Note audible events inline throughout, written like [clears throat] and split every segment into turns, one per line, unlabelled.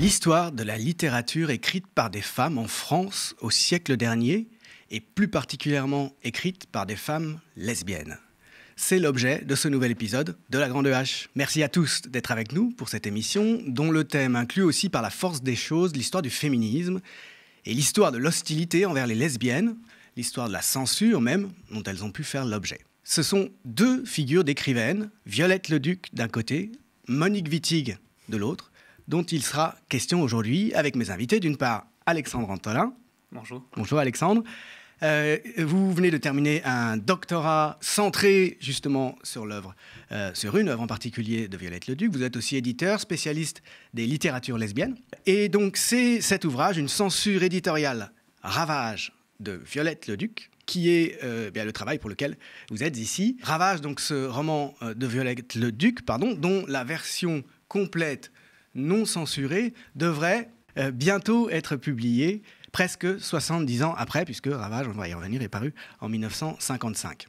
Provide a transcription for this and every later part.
L'histoire de la littérature écrite par des femmes en France au siècle dernier, et plus particulièrement écrite par des femmes lesbiennes. C'est l'objet de ce nouvel épisode de La Grande H. Merci à tous d'être avec nous pour cette émission, dont le thème inclut aussi par la force des choses l'histoire du féminisme et l'histoire de l'hostilité envers les lesbiennes l'histoire de la censure même, dont elles ont pu faire l'objet. Ce sont deux figures d'écrivaines, Violette Leduc d'un côté, Monique Wittig de l'autre, dont il sera question aujourd'hui avec mes invités. D'une part, Alexandre Antolin. Bonjour. Bonjour Alexandre. Euh, vous venez de terminer un doctorat centré justement sur l'œuvre, euh, sur une œuvre en particulier de Violette Leduc. Vous êtes aussi éditeur, spécialiste des littératures lesbiennes. Et donc c'est cet ouvrage, une censure éditoriale, Ravage de Violette Leduc, qui est euh, bien, le travail pour lequel vous êtes ici. Ravage, donc ce roman euh, de Violette Leduc, pardon, dont la version complète, non censurée, devrait euh, bientôt être publiée, presque 70 ans après, puisque Ravage, on va y revenir, est paru en 1955.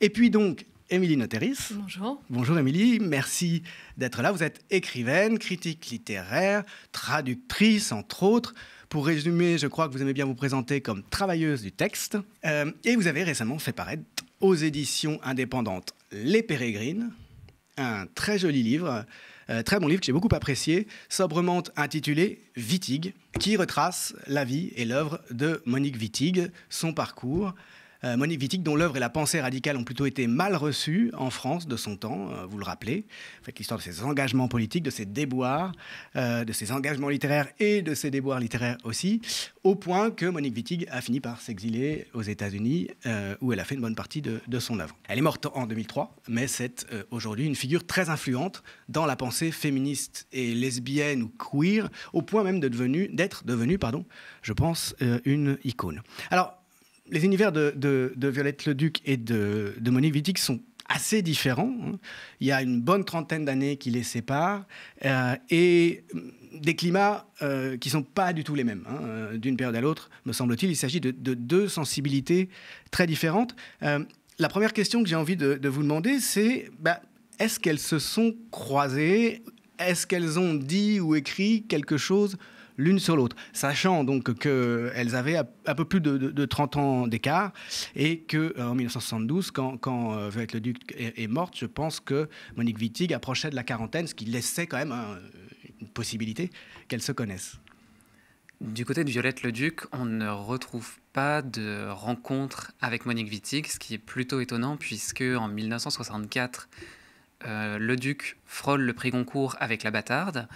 Et puis donc, Émilie Noteris. Bonjour. Bonjour Émilie, merci d'être là. Vous êtes écrivaine, critique littéraire, traductrice entre autres. Pour résumer, je crois que vous aimez bien vous présenter comme travailleuse du texte. Euh, et vous avez récemment fait paraître aux éditions indépendantes Les Pérégrines, un très joli livre, euh, très bon livre que j'ai beaucoup apprécié, sobrement intitulé Vitig, qui retrace la vie et l'œuvre de Monique Vitig, son parcours. Euh, Monique Wittig, dont l'œuvre et la pensée radicale ont plutôt été mal reçues en France de son temps, euh, vous le rappelez, fait, l'histoire de ses engagements politiques, de ses déboires, euh, de ses engagements littéraires et de ses déboires littéraires aussi, au point que Monique Wittig a fini par s'exiler aux États-Unis, où elle a fait une bonne partie de, son œuvre. Elle est morte en 2003, mais c'est aujourd'hui une figure très influente dans la pensée féministe et lesbienne ou queer, au point même d'être devenue, devenue, pardon, je pense, une icône. Alors, les univers de, de, Violette Leduc et de, de Monique Wittig sont assez différents. Hein. Il y a une bonne trentaine d'années qui les séparent euh, et des climats euh, qui ne sont pas du tout les mêmes hein. euh, d'une période à l'autre, me semble-t-il. Il, s'agit de, deux sensibilités très différentes. la première question que j'ai envie de, vous demander, c'est bah, est-ce qu'elles se sont croisées Est-ce qu'elles ont dit ou écrit quelque chose l'une sur l'autre, sachant donc qu'elles avaient un peu plus de, 30 ans d'écart et qu'en euh, 1972, quand, quand euh, le duc est, morte, je pense que Monique Wittig approchait de la quarantaine, ce qui laissait quand même euh, une possibilité qu'elles se connaissent.
Du côté de Violette le Duc, on ne retrouve pas de rencontre avec Monique Wittig, ce qui est plutôt étonnant puisque en 1964, euh, le Duc frôle le prix Goncourt avec la bâtarde.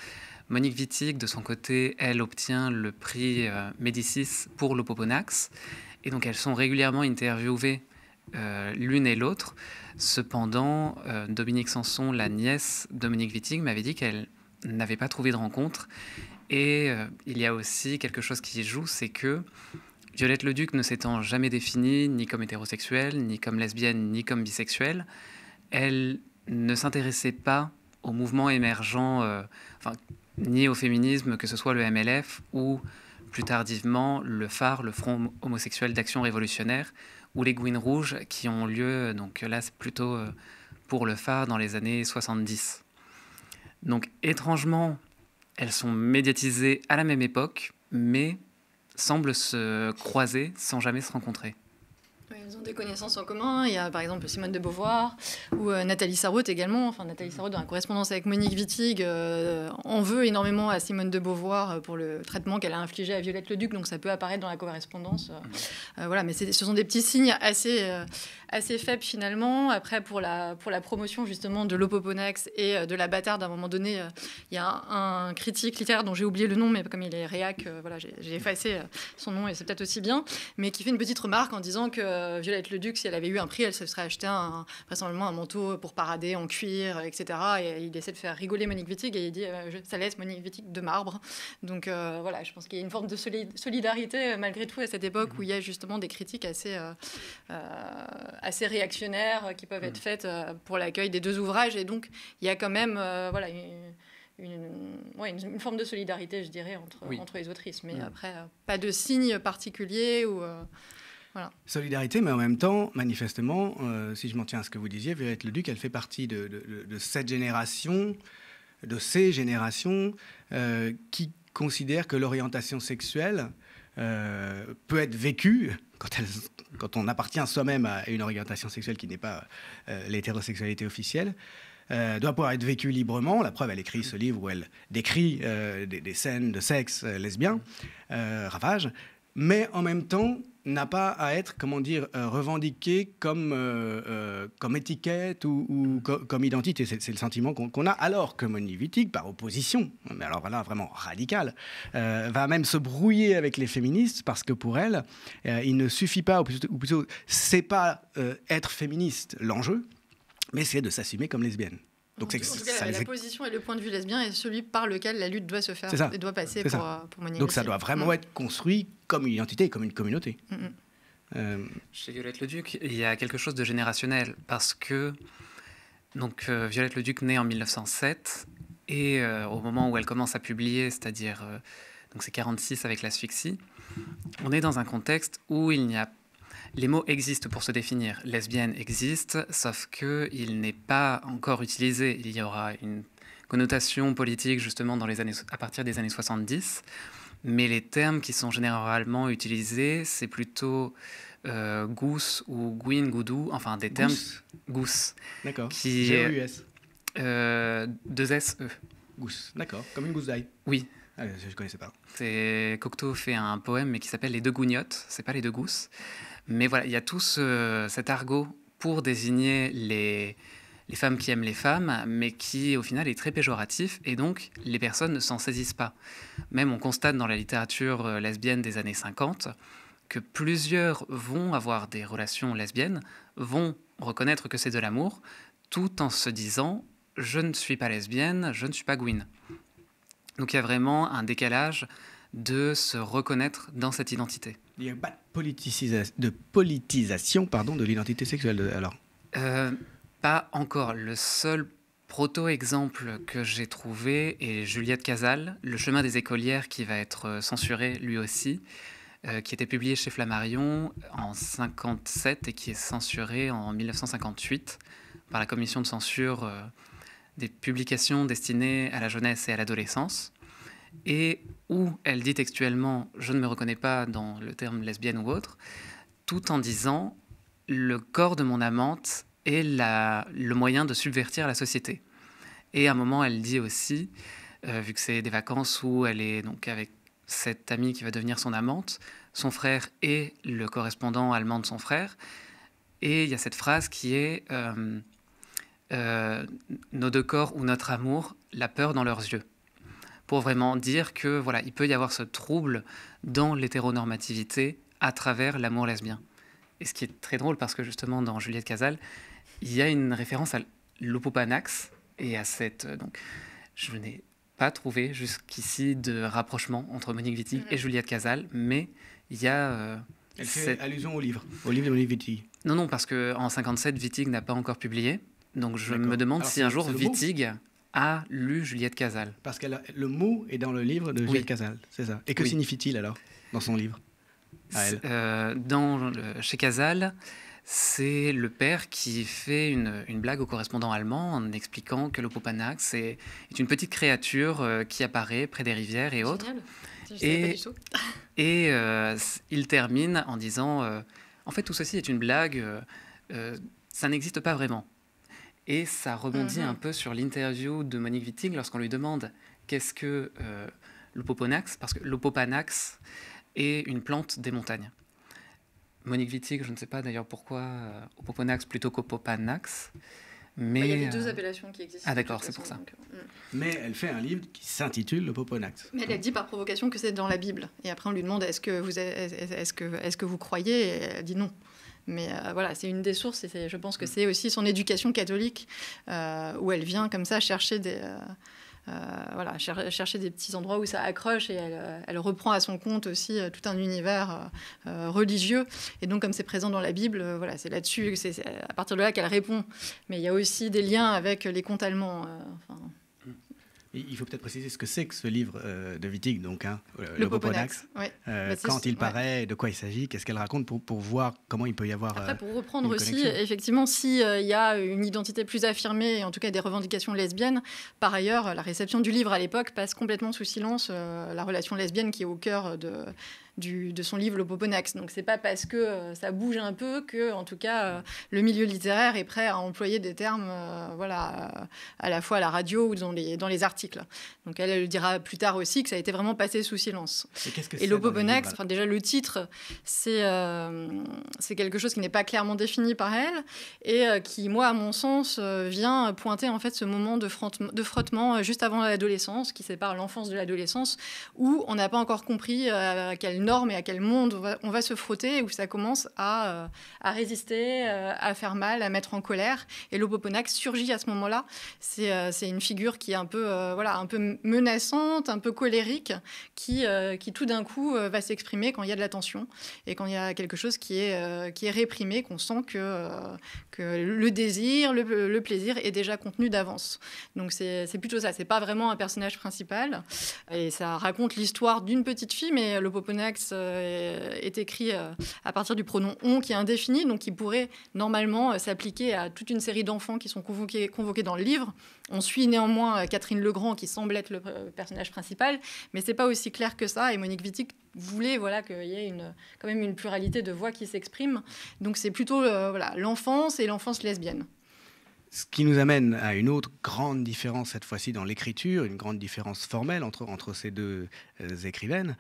Monique Wittig, de son côté, elle obtient le prix euh, Médicis pour le Poponax. Et donc elles sont régulièrement interviewées euh, l'une et l'autre. Cependant, euh, Dominique Sanson, la nièce de Monique Wittig, m'avait dit qu'elle n'avait pas trouvé de rencontre. Et il y a aussi quelque chose qui y joue, c'est que Violette Leduc ne s'étant jamais définie ni comme hétérosexuelle, ni comme lesbienne, ni comme bisexuelle, elle ne s'intéressait pas au mouvement émergent, enfin, ni au féminisme, que ce soit le MLF ou plus tardivement le FAR, le Front homosexuel d'action révolutionnaire, ou les Gouines rouges qui ont lieu, donc là c'est plutôt euh, pour le FAR, dans les années 70. Donc étrangement, elles sont médiatisées à la même époque, mais semblent se croiser sans jamais se rencontrer
ont des connaissances en commun. Il y a par exemple Simone de Beauvoir ou euh, Nathalie Sarraute également. Enfin, Nathalie Sarraute, dans la correspondance avec Monique Wittig, on euh, en veut énormément à Simone de Beauvoir euh, pour le traitement qu'elle a infligé à Violette Leduc. Donc ça peut apparaître dans la correspondance. voilà, mais ce sont des petits signes assez, assez faibles finalement. Après, pour la, pour la promotion justement de l'Opoponax et de la bâtarde, à un moment donné, il y a un, un critique littéraire dont j'ai oublié le nom, mais comme il est réac, voilà, j'ai effacé son nom et c'est peut-être aussi bien, mais qui fait une petite remarque en disant que Violette Leduc, si elle avait eu un prix, elle se serait acheté un, vraisemblablement un manteau pour parader en cuir, etc. Et euh, il essaie de faire rigoler Monique Wittig et il dit euh, ça laisse Monique Wittig de marbre. Donc euh, voilà, je pense qu'il y a une forme de solidarité malgré tout à cette époque où il y a justement des critiques assez, assez réactionnaires qui peuvent être mm. faites pour l'accueil des deux ouvrages. Et donc il y a quand même voilà, une, forme de solidarité, je dirais, entre, entre les autrices. Mais mm. après, pas de signe particulier ou.
Solidarité, mais en même temps, manifestement, euh, si je m'en tiens à ce que vous disiez, Violette Leduc, elle fait partie de, cette génération, de ces générations, euh, qui considèrent que l'orientation sexuelle euh, peut être vécue quand, elle, quand on appartient soi-même à une orientation sexuelle qui n'est pas l'hétérosexualité officielle. doit pouvoir être vécue librement. La preuve, elle écrit ce livre où elle décrit des, scènes de sexe euh, lesbien, Ravage, mais en même temps n'a pas à être, comment dire, euh, revendiqué comme, euh, euh, comme étiquette ou, comme identité. C'est le sentiment qu'on a. Alors que Monivitic, par opposition, mais alors là vraiment radical, va même se brouiller avec les féministes parce que pour elle, il ne suffit pas, ou plutôt, plutôt c'est pas être féministe l'enjeu, mais c'est de s'assumer comme lesbienne. Donc la, position
et le point de vue lesbien est celui par lequel la lutte doit se faire et doit passer pour, pour, Donc ça doit vraiment mm. être
construit comme une identité, comme une communauté.
Euh, Chez Violette le Duc, il y a quelque chose de générationnel parce que donc euh, Violette le Duc naît en 1907 et euh, au moment où elle commence à publier, c'est-à-dire donc c'est 46 avec l'asphyxie, on est dans un contexte où il n'y a les mots existent pour se définir. Lesbienne existe, sauf que il n'est pas encore utilisé. Il y aura une connotation politique justement dans les années, à partir des années 70 mais les termes qui sont généralement utilisés, c'est plutôt euh, gousse ou guin, goudou, enfin des termes gousse. D'accord. Qui G -S. Euh, deux S E. Gousse. D'accord. Comme une gousse d'ail. Oui. Ah, je ne connaissais pas. Cocteau fait un poème mais qui s'appelle Les deux gougnottes. C'est pas les deux gousses, mais voilà, il y a tout cet argot pour désigner les les femmes qui aiment les femmes, mais qui au final est très péjoratif, et donc les personnes ne s'en saisissent pas. Même on constate dans la littérature euh, lesbienne des années 50 que plusieurs vont avoir des relations lesbiennes, vont reconnaître que c'est de l'amour, tout en se disant je ne suis pas lesbienne, je ne suis pas Gwyn. Donc il y a vraiment un décalage de se reconnaître dans cette identité. Il n'y a
pas de, politisation pardon, de l'identité sexuelle alors
euh, pas encore. Le seul proto-exemple que j'ai trouvé est Juliette Casal, Le chemin des écolières, qui va être euh, censuré lui aussi, euh, qui était publié chez Flammarion en 1957 et qui est censuré en 1958 par la commission de censure euh, des publications destinées à la jeunesse et à l'adolescence, et où elle dit textuellement ⁇ Je ne me reconnais pas dans le terme lesbienne ou autre ⁇ tout en disant ⁇ Le corps de mon amante et le moyen de subvertir la société. Et à un moment, elle dit aussi, euh, vu que c'est des vacances où elle est donc avec cette amie qui va devenir son amante, son frère et le correspondant allemand de son frère, et il y a cette phrase qui est euh, euh, nos deux corps ou notre amour, la peur dans leurs yeux. Pour vraiment dire que voilà, il peut y avoir ce trouble dans l'hétéronormativité à travers l'amour lesbien. Et ce qui est très drôle parce que justement dans Juliette Casal, il y a une référence à l'opopanax et à cette. Euh, donc, je n'ai pas trouvé jusqu'ici de rapprochement entre Monique Wittig mhm. et Juliette Casal, mais il y a. Euh, cette... allusion au livre, au livre de Monique Wittig. Non, non, parce qu'en 57, Wittig n'a pas encore publié. Donc je me demande si un jour Wittig a lu Juliette Casal. Parce que le mot est dans le livre de Juliette Casal,
c'est ça. Et que signifie-t-il alors dans son livre
euh, dans, Chez Casal, c'est le père qui fait une, blague au correspondant allemand en expliquant que l'opopanax est, une petite créature euh, qui apparaît près des rivières et autres. Et, il termine en disant euh, En fait, tout ceci est une blague, euh, ça n'existe pas vraiment. Et ça rebondit mhm. un peu sur l'interview de Monique Wittig lorsqu'on lui demande Qu'est-ce que l'opopanax, Parce que l'opopanax est une plante des montagnes. Monique Wittig, je ne sais pas d'ailleurs pourquoi, euh, au Poponax plutôt qu'au Popanax. Mais il y a euh, deux
appellations qui existent. Ah d'accord, c'est pour ça. Euh, hmm.
mais elle fait un livre qui s'intitule Le Poponax. Mais elle a dit
par provocation que c'est dans la Bible. Et après on lui demande est-ce que vous est que est que vous croyez Et elle dit non. Mais voilà, c'est une des sources et je pense que hmm. c'est aussi son éducation catholique où elle vient comme ça chercher des euh, voilà, chercher des petits endroits où ça accroche et elle, euh, elle reprend à son compte aussi euh, tout un univers religieux. Et donc, comme c'est présent dans la Bible, voilà, c'est là-dessus, c'est à partir de là qu'elle répond. Mais il y a aussi des liens avec les contes allemands.
Il faut peut-être préciser ce que c'est que ce livre euh, de Wittig, donc, hein, euh, le, le, Poponax. Euh, bah, quand il paraît, de quoi il s'agit, qu'est-ce qu'elle raconte pour, pour, voir comment il peut y avoir. pour reprendre aussi,
effectivement, s'il y a une identité plus affirmée, en tout cas des revendications lesbiennes, par ailleurs, la réception du livre à l'époque passe complètement sous silence la relation lesbienne qui est au cœur de, du, de son livre Le Poponax. Donc c'est pas parce que euh, ça bouge un peu que, en tout cas, euh, le milieu littéraire est prêt à employer des termes, euh, voilà, à la fois à la radio ou dans les, dans les articles. Donc elle, le dira plus tard aussi que ça a été vraiment passé sous silence.
Et, Le enfin,
déjà le titre, c'est c'est quelque chose qui n'est pas clairement défini par elle et qui, moi, à mon sens, vient pointer en fait ce moment de, de frottement juste avant l'adolescence, qui sépare l'enfance de l'adolescence, où on n'a pas encore compris qu'elle quel Norme et à quel monde on va, se frotter où ça commence à, euh, résister, euh, à faire mal, à mettre en colère. Et l'opoponac surgit à ce moment-là. Euh, c'est une figure qui est un peu, voilà, un peu menaçante, un peu colérique, qui, qui tout d'un coup va s'exprimer quand il y a de la tension et quand il y a quelque chose qui est, qui est réprimé, qu'on sent que, que le désir, le, plaisir est déjà contenu d'avance. Donc c'est plutôt ça, c'est pas vraiment un personnage principal. Et ça raconte l'histoire d'une petite fille, mais le Poponax euh, est écrit euh, à partir du pronom on qui est indéfini, donc qui pourrait normalement euh, s'appliquer à toute une série d'enfants qui sont convoqués dans le livre on suit néanmoins euh, Catherine Legrand, qui semble être le euh, personnage principal, mais c'est pas aussi clair que ça. Et Monique Wittig voulait voilà, qu'il y ait une, quand même une pluralité de voix qui s'exprime. Donc c'est plutôt euh, l'enfance et l'enfance lesbienne.
Ce qui nous amène à une autre grande différence, cette fois-ci dans l'écriture, une grande différence formelle entre, entre ces deux écrivaines.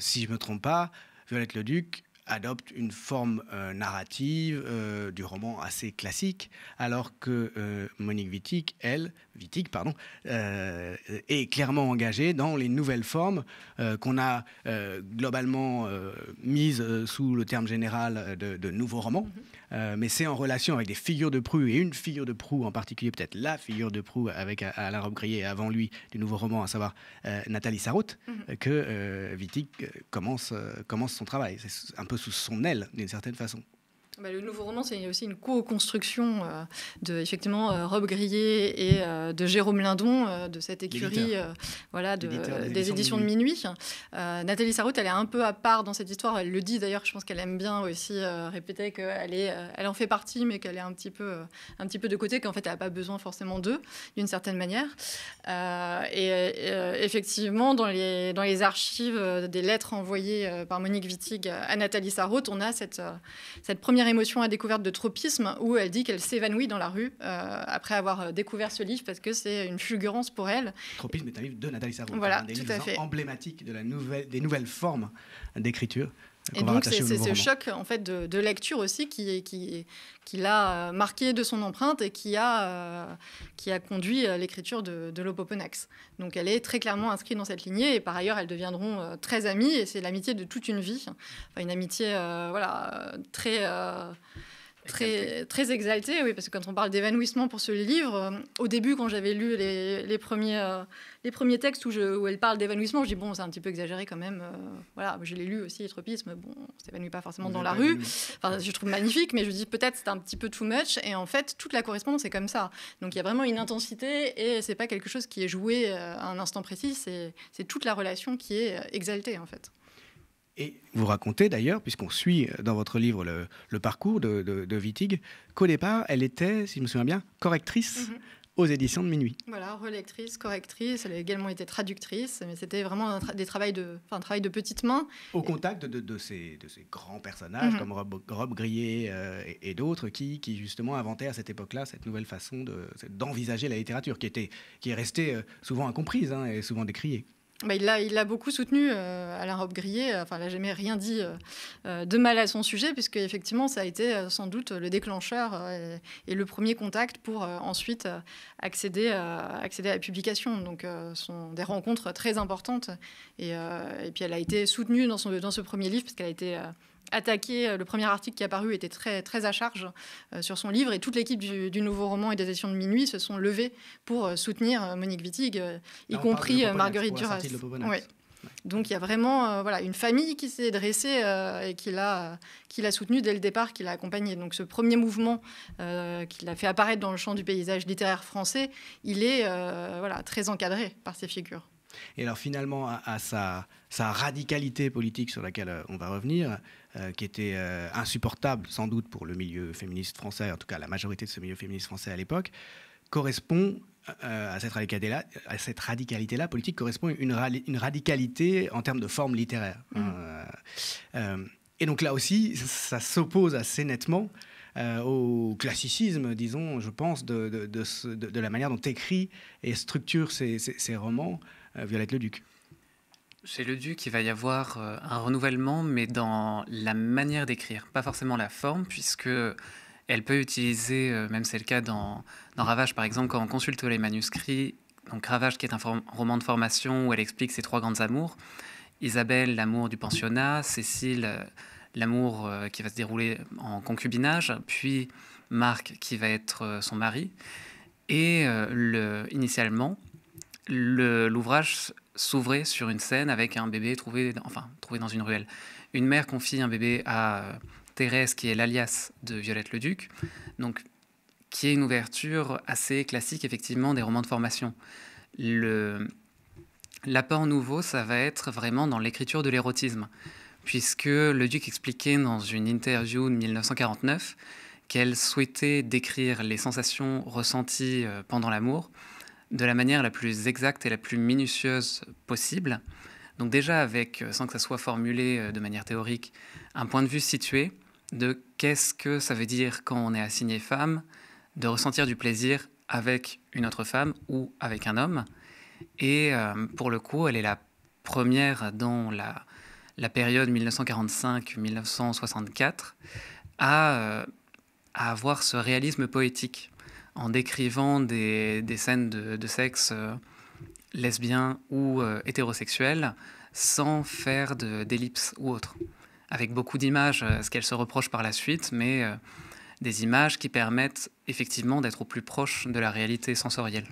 si je ne me trompe pas, Violette Leduc adopte une forme euh, narrative euh, du roman assez classique, alors que euh, Monique Wittig, elle, Wittig, pardon, est clairement engagée dans les nouvelles formes qu'on a globalement mises sous le terme général de, nouveaux romans. Mm-hmm. Euh, mais c'est en relation avec des figures de proue, et une figure de proue en particulier, peut-être la figure de proue avec Alain Robbe-Grillet et avant lui du nouveau roman, à savoir euh, Nathalie Sarraute, mhm. euh, que Wittig commence son travail. C'est un peu sous son aile, d'une certaine façon.
Bah, le nouveau roman, c'est aussi une co-construction euh, de effectivement euh, Rob Grillet et euh, de Jérôme Lindon de cette écurie, voilà, des, éditions de Minuit. Nathalie Sarraute, elle est un peu à part dans cette histoire. Elle le dit d'ailleurs. Je pense qu'elle aime bien aussi répéter qu'elle est, elle en fait partie, mais qu'elle est un petit peu, un petit peu de côté, qu'en fait, elle n'a pas besoin forcément d'eux d'une certaine manière. et effectivement, dans les dans les archives des lettres envoyées par Monique Wittig à Nathalie Sarraute, on a cette cette première émotion à découverte de tropisme où elle dit qu'elle s'évanouit dans la rue euh, après avoir euh, découvert ce livre parce que c'est une fulgurance pour elle.
Tropisme est un livre de Nathalie Savoie un des tout livres emblématiques la nouvelle, des nouvelles formes d'écriture. Et donc, c'est ce choc
en fait, de, lecture aussi qui, qui, qui l'a euh, marqué de son empreinte et qui a, euh, qui a conduit euh, l'écriture de, de l'Opoponax. Donc, elle est très clairement inscrite dans cette lignée. Et par ailleurs, elles deviendront très amies. Et c'est l'amitié de toute une vie. Enfin, une amitié voilà, très Très, très exaltée, oui, parce que quand on parle d'évanouissement pour ce livre, euh, au début, quand j'avais lu les, premiers, euh, les premiers textes où, elle parle d'évanouissement, je dis, bon, c'est un petit peu exagéré quand même. Euh, voilà, je l'ai lu aussi, Tropisme, bon, on s'évanouit pas forcément dans la rue. Enfin, je trouve magnifique, mais je dis, peut-être c'est un petit peu too much. Et en fait, toute la correspondance est comme ça. Donc il y a vraiment une intensité et c'est pas quelque chose qui est joué à un instant précis, c'est toute la relation qui est exaltée, en fait.
Et vous racontez d'ailleurs, puisqu'on suit euh, dans votre livre le, parcours de, de, Wittig, qu'au départ, elle était, si je me souviens bien, correctrice. Mhm. aux éditions de minuit.
Voilà, relectrice, correctrice, elle a également été traductrice, mais c'était vraiment un des travail de, enfin, travail de petite mains.
Au contact de, de, ces, grands personnages mhm. comme Rob, Rob Grillet euh, et, d'autres qui, justement inventaient à cette époque-là cette nouvelle façon d'envisager la littérature qui, était, qui est restée euh, souvent incomprise hein, et souvent décriée.
Bah, il l'a beaucoup soutenu, à euh, Alain Robe grillée. Euh, enfin, elle n'a jamais rien dit euh, de mal à son sujet, puisque effectivement, ça a été sans doute le déclencheur et, le premier contact pour ensuite accéder, accéder à la publication. Donc, ce sont des rencontres très importantes. Et, puis, elle a été soutenue dans, son, dans ce premier livre, parce qu'elle a été attaqué. Euh, le premier article qui a paru était très, très à charge euh, sur son livre et toute l'équipe du, Nouveau Roman et des Éditions de Minuit se sont levées pour euh, soutenir Monique Wittig, y compris Marguerite Duras. Donc il y a vraiment voilà, une famille qui s'est dressée et qui l'a, qui l'a soutenue dès le départ, qui l'a accompagné. Donc ce premier mouvement qui l'a fait apparaître dans le champ du paysage littéraire français, il est voilà, très encadré par ces figures.
Et alors finalement, à, à sa, sa, radicalité politique sur laquelle on va revenir, euh, qui était euh, insupportable sans doute pour le milieu féministe français, en tout cas la majorité de ce milieu féministe français à l'époque, correspond euh, à cette radicalité-là, politique correspond une, une, radicalité en termes de forme littéraire. Hein. Mmh. et donc là aussi, ça, s'oppose assez nettement au classicisme, disons, je pense, de, de, la manière dont écrit et structure ses romans Violette Leduc.
Chez le Duc, il va y avoir euh, un renouvellement, mais dans la manière d'écrire, pas forcément la forme, puisque elle peut utiliser, euh, même c'est le cas dans, dans, Ravage par exemple, quand on consulte les manuscrits, donc Ravage qui est un roman de formation où elle explique ses trois grandes amours, Isabelle, l'amour du pensionnat, Cécile, euh, l'amour qui va se dérouler en concubinage, puis Marc qui va être son mari. Et le, initialement, l'ouvrage s'ouvrait sur une scène avec un bébé trouvé, dans, enfin, trouvé dans une ruelle. Une mère confie un bébé à euh, Thérèse, qui est l'alias de Violette le Duc, donc qui est une ouverture assez classique, effectivement, des romans de formation. l'apport nouveau, ça va être vraiment dans l'écriture de l'érotisme, puisque le Duc expliquait dans une interview de 1949 qu'elle souhaitait décrire les sensations ressenties euh, pendant l'amour de la manière la plus exacte et la plus minutieuse possible. Donc déjà avec, euh, sans que ça soit formulé euh, de manière théorique, un point de vue situé de qu'est-ce que ça veut dire quand on est assigné femme, de ressentir du plaisir avec une autre femme ou avec un homme. Et euh, pour le coup, elle est la première dans la, période 1945-1964 à, à avoir ce réalisme poétique en décrivant des, des scènes de, sexe euh, lesbien ou euh, hétérosexuel sans faire d'ellipse ou autre. Avec beaucoup d'images, euh, ce qu'elle se reproche par la suite, mais des images qui permettent effectivement d'être au plus proche de la réalité sensorielle.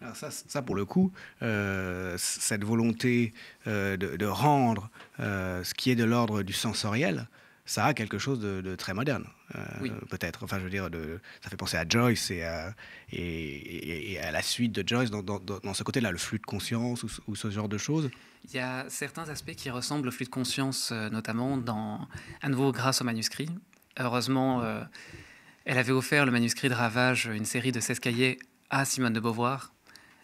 Alors ça, ça, pour le coup, cette volonté de, rendre ce qui est de l'ordre du sensoriel ça a quelque chose de, très moderne, euh, peut-être. Enfin, je veux dire, de, ça fait penser à Joyce et à, et, à la suite de Joyce dans, ce côté-là, le flux de conscience ou, ce genre de choses.
Il y a certains aspects qui ressemblent au flux de conscience, euh, notamment dans, à nouveau grâce au manuscrit. Heureusement, euh, elle avait offert le manuscrit de Ravage, une série de 16 cahiers, à Simone de Beauvoir.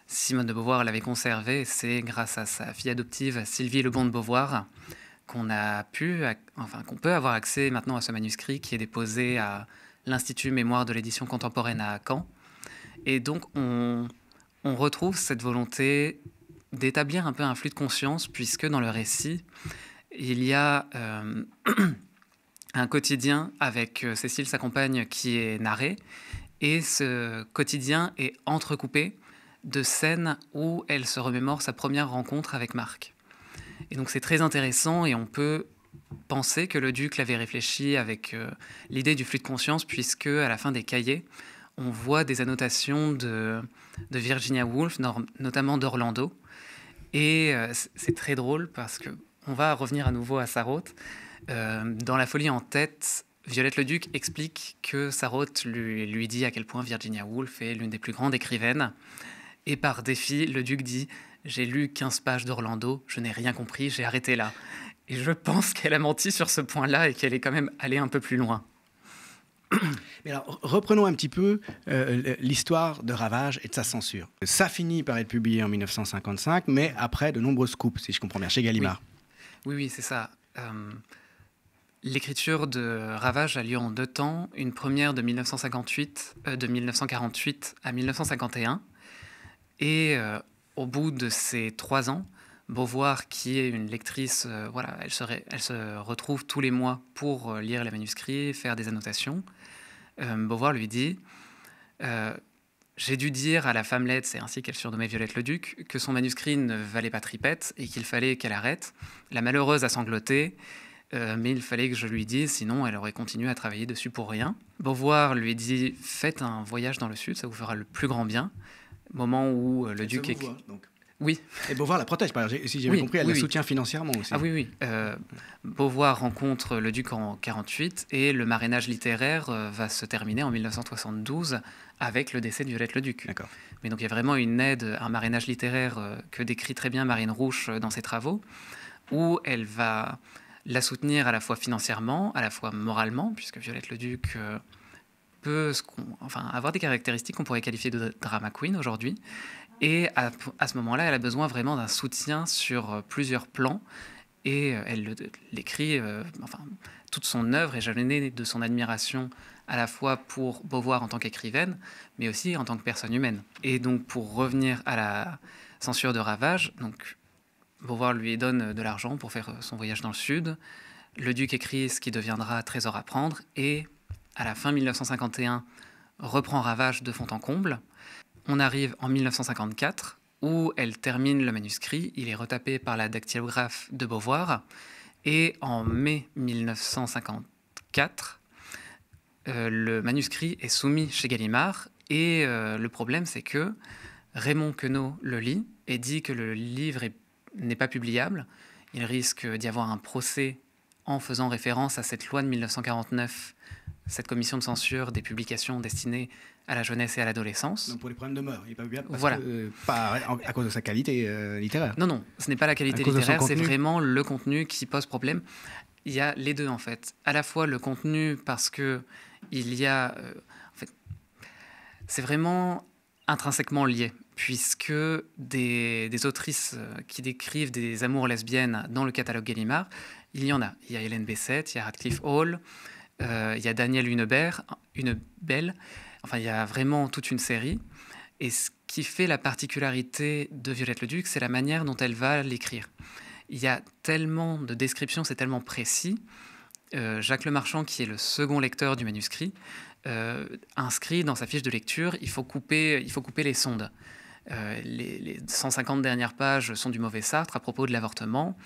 Simone de Beauvoir l'avait conservé, c'est grâce à sa fille adoptive Sylvie Lebon de Beauvoir qu'on a pu, qu'on peut avoir accès maintenant à ce manuscrit qui est déposé à l'Institut Mémoire de l'édition contemporaine à Caen. Et donc on, retrouve cette volonté d'établir un peu un flux de conscience puisque dans le récit, il y a euh, [clears throat] un quotidien avec euh, Cécile, sa compagne, qui est narré. Et ce quotidien est entrecoupé de scènes où elle se remémore sa première rencontre avec Marc. Et donc c'est très intéressant et on peut penser que le duc l'avait réfléchi avec euh, l'idée du flux de conscience, puisque à la fin des cahiers, on voit des annotations de, Virginia Woolf, notamment d'Orlando. Et euh, c'est très drôle parce que on va revenir à nouveau à Sarote. Euh, dans La folie en tête, Violette le Duc explique que Sarote lui dit à quel point Virginia Woolf est l'une des plus grandes écrivaines. Et par défi, le duc dit j'ai lu 15 pages d'Orlando, je n'ai rien compris, j'ai arrêté là. Et je pense [laughs] qu'elle a menti sur ce point-là et qu'elle est quand même allée un peu plus loin.
alors, reprenons un petit peu euh, l'histoire de Ravage et de sa censure. Ça finit par être publié en 1955, mais après de nombreuses coupes, si je comprends bien, chez Gallimard.
Oui, oui, c'est ça. Euh, l'écriture de Ravage a lieu en deux temps, une première de, 1958, euh, de 1948 à 1951, et au bout de ces trois ans, Beauvoir, qui est une lectrice, euh, voilà, elle se, retrouve tous les mois pour euh, lire les manuscrits, faire des annotations. Euh, Beauvoir lui dit J'ai dû dire à la femmelette, c'est ainsi qu'elle surnommait Violette le Duc, que son manuscrit ne valait pas tripette et qu'il fallait qu'elle arrête. La malheureuse a sangloté, mais il fallait que je lui dise, sinon elle aurait continué à travailler dessus pour rien. Beauvoir lui dit Faites un voyage dans le sud, ça vous fera le plus grand bien moment où euh, le duc est... donc. Oui. Et Beauvoir la protège, si j'ai bien compris, elle soutient financièrement aussi. Ah oui, oui. Euh, Beauvoir rencontre le duc en 48 et le marrainage littéraire euh, va se terminer en 1972 avec le décès de Violette le Duc. Mais donc il y a vraiment une aide, un marrainage littéraire que décrit très bien Marine Rouche dans ses travaux, où elle va la soutenir à la fois financièrement, à la fois moralement, puisque Violette le Duc peut enfin, avoir des caractéristiques qu'on pourrait qualifier de drama queen aujourd'hui. Et à, ce moment-là, elle a besoin vraiment d'un soutien sur euh, plusieurs plans. Et euh, elle l'écrit, euh, enfin, toute son œuvre est jalonnée de son admiration à la fois pour Beauvoir en tant qu'écrivaine, mais aussi en tant que personne humaine. Et donc, pour revenir à la censure de Ravage, donc, Beauvoir lui donne de l'argent pour faire son voyage dans le Sud. Le duc écrit ce qui deviendra Trésor à prendre et à la fin 1951, reprend Ravage de fond en comble. On arrive en 1954, où elle termine le manuscrit. Il est retapé par la dactylographe de Beauvoir. Et en mai 1954, euh, le manuscrit est soumis chez Gallimard. Et euh, le problème, c'est que Raymond Queneau le lit et dit que le livre n'est pas publiable. Il risque d'y avoir un procès en faisant référence à cette loi de 1949 cette commission de censure des publications destinées à la jeunesse et à l'adolescence.
Donc pour les problèmes de mort,
il n'est pas bien voilà. Euh, pas
à cause de sa qualité euh, littéraire. Non, non, ce
n'est pas la qualité littéraire, c'est vraiment le contenu qui pose problème. Il y a les deux en fait. À la fois le contenu parce que il y a, euh, en fait, c'est vraiment intrinsèquement lié puisque des, des, autrices qui décrivent des amours lesbiennes dans le catalogue Gallimard, il y en a. Il y a Hélène Bessette, il y a Radcliffe Hall. Euh, il y a Daniel Hunebert, belle, enfin il y a vraiment toute une série. Et ce qui fait la particularité de Violette le c'est la manière dont elle va l'écrire. Il y a tellement de descriptions, c'est tellement précis. Euh, Jacques Marchand, qui est le second lecteur du manuscrit, euh, inscrit dans sa fiche de lecture, il faut couper les sondes. Euh, les, 150 dernières pages sont du mauvais Sartre à propos de l'avortement.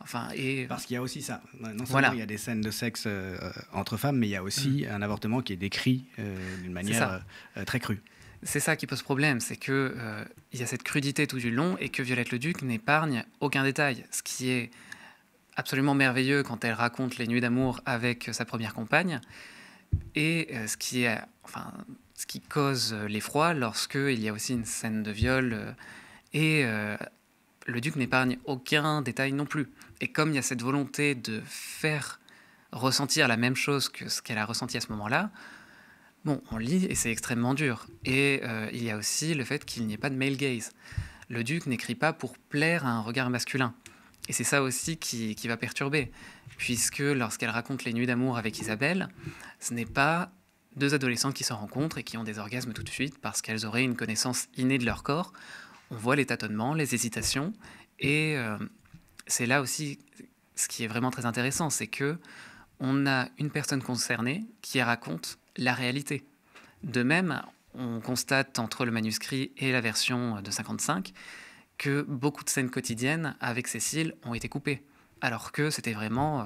Enfin, et... Euh, Parce qu'il y a aussi ça. voilà. il y a
des scènes de sexe euh, entre femmes, mais il y a aussi mm. un avortement qui est décrit d'une manière très crue.
C'est ça qui pose problème, c'est qu'il il y a cette crudité tout du long et que Violette le Duc n'épargne aucun détail, ce qui est absolument merveilleux quand elle raconte les nuits d'amour avec sa première compagne et ce qui est enfin ce qui cause euh, l'effroi lorsqu'il y a aussi une scène de viol. Euh, et euh, le duc n'épargne aucun détail non plus. Et comme il y a cette volonté de faire ressentir la même chose que ce qu'elle a ressenti à ce moment-là, bon, on lit et c'est extrêmement dur. Et il y a aussi le fait qu'il n'y ait pas de male gaze. Le duc n'écrit pas pour plaire à un regard masculin. Et c'est ça aussi qui, qui, va perturber, puisque lorsqu'elle raconte les nuits d'amour avec Isabelle, ce n'est pas deux adolescentes qui se rencontrent et qui ont des orgasmes tout de suite parce qu'elles auraient une connaissance innée de leur corps. On voit les tâtonnements, les hésitations, et euh, c'est là aussi ce qui est vraiment très intéressant, c'est que on a une personne concernée qui raconte la réalité. De même, on constate entre le manuscrit et la version de 55 que beaucoup de scènes quotidiennes avec Cécile ont été coupées, alors que c'était vraiment euh,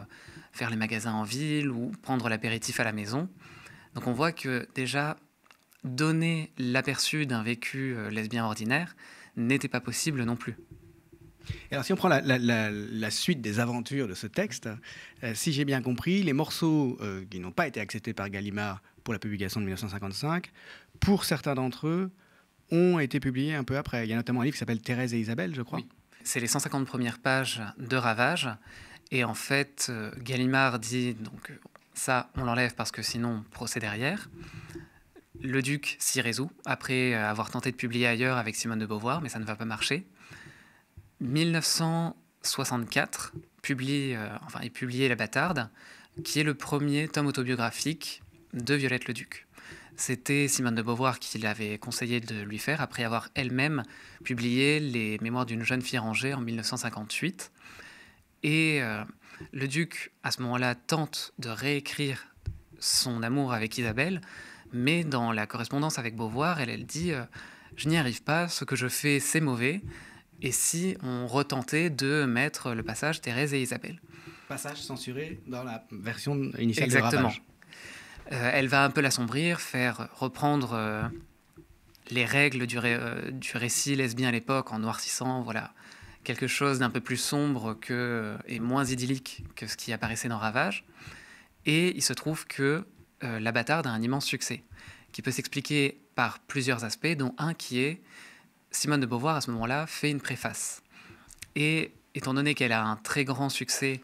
faire les magasins en ville ou prendre l'apéritif à la maison. Donc on voit que déjà, donner l'aperçu d'un vécu euh, lesbien ordinaire n'était pas possible non plus.
Alors si on prend la, suite des aventures de ce texte, euh, si j'ai bien compris, les morceaux euh, qui n'ont pas été acceptés par Gallimard pour la publication de 1955, pour certains d'entre eux, ont
été publiés un peu après. Il y a notamment un livre qui s'appelle Thérèse et Isabelle, je crois. Oui. C'est les 150 premières pages de Ravage. Et en fait, Gallimard dit, donc ça, on l'enlève parce que sinon, procès derrière. Le duc s'y résout, après euh, avoir tenté de publier ailleurs avec Simone de Beauvoir, mais ça ne va pas marcher. 1964, publie, euh, enfin, est publié La Bâtarde, qui est le premier tome autobiographique de Violette le Duc. C'était Simone de Beauvoir qui l'avait conseillé de lui faire après avoir elle-même publié les Mémoires d'une jeune fille rangée en 1958. Et euh, le duc, à ce moment-là, tente de réécrire son amour avec Isabelle, mais dans la correspondance avec Beauvoir, elle, dit euh, Je n'y arrive pas, ce que je fais, c'est mauvais. Et si on retentait de mettre le passage Thérèse et Isabelle
Passage censuré dans la version initiale Exactement. De Exactement.
Euh, elle va un peu l'assombrir, faire reprendre euh, les règles du, du récit lesbien à l'époque en noircissant, voilà, quelque chose d'un peu plus sombre que, et moins idyllique que ce qui apparaissait dans Ravage. Et il se trouve que euh, La Bâtarde a un immense succès, qui peut s'expliquer par plusieurs aspects, dont un qui est Simone de Beauvoir, à ce moment-là, fait une préface. Et étant donné qu'elle a un très grand succès,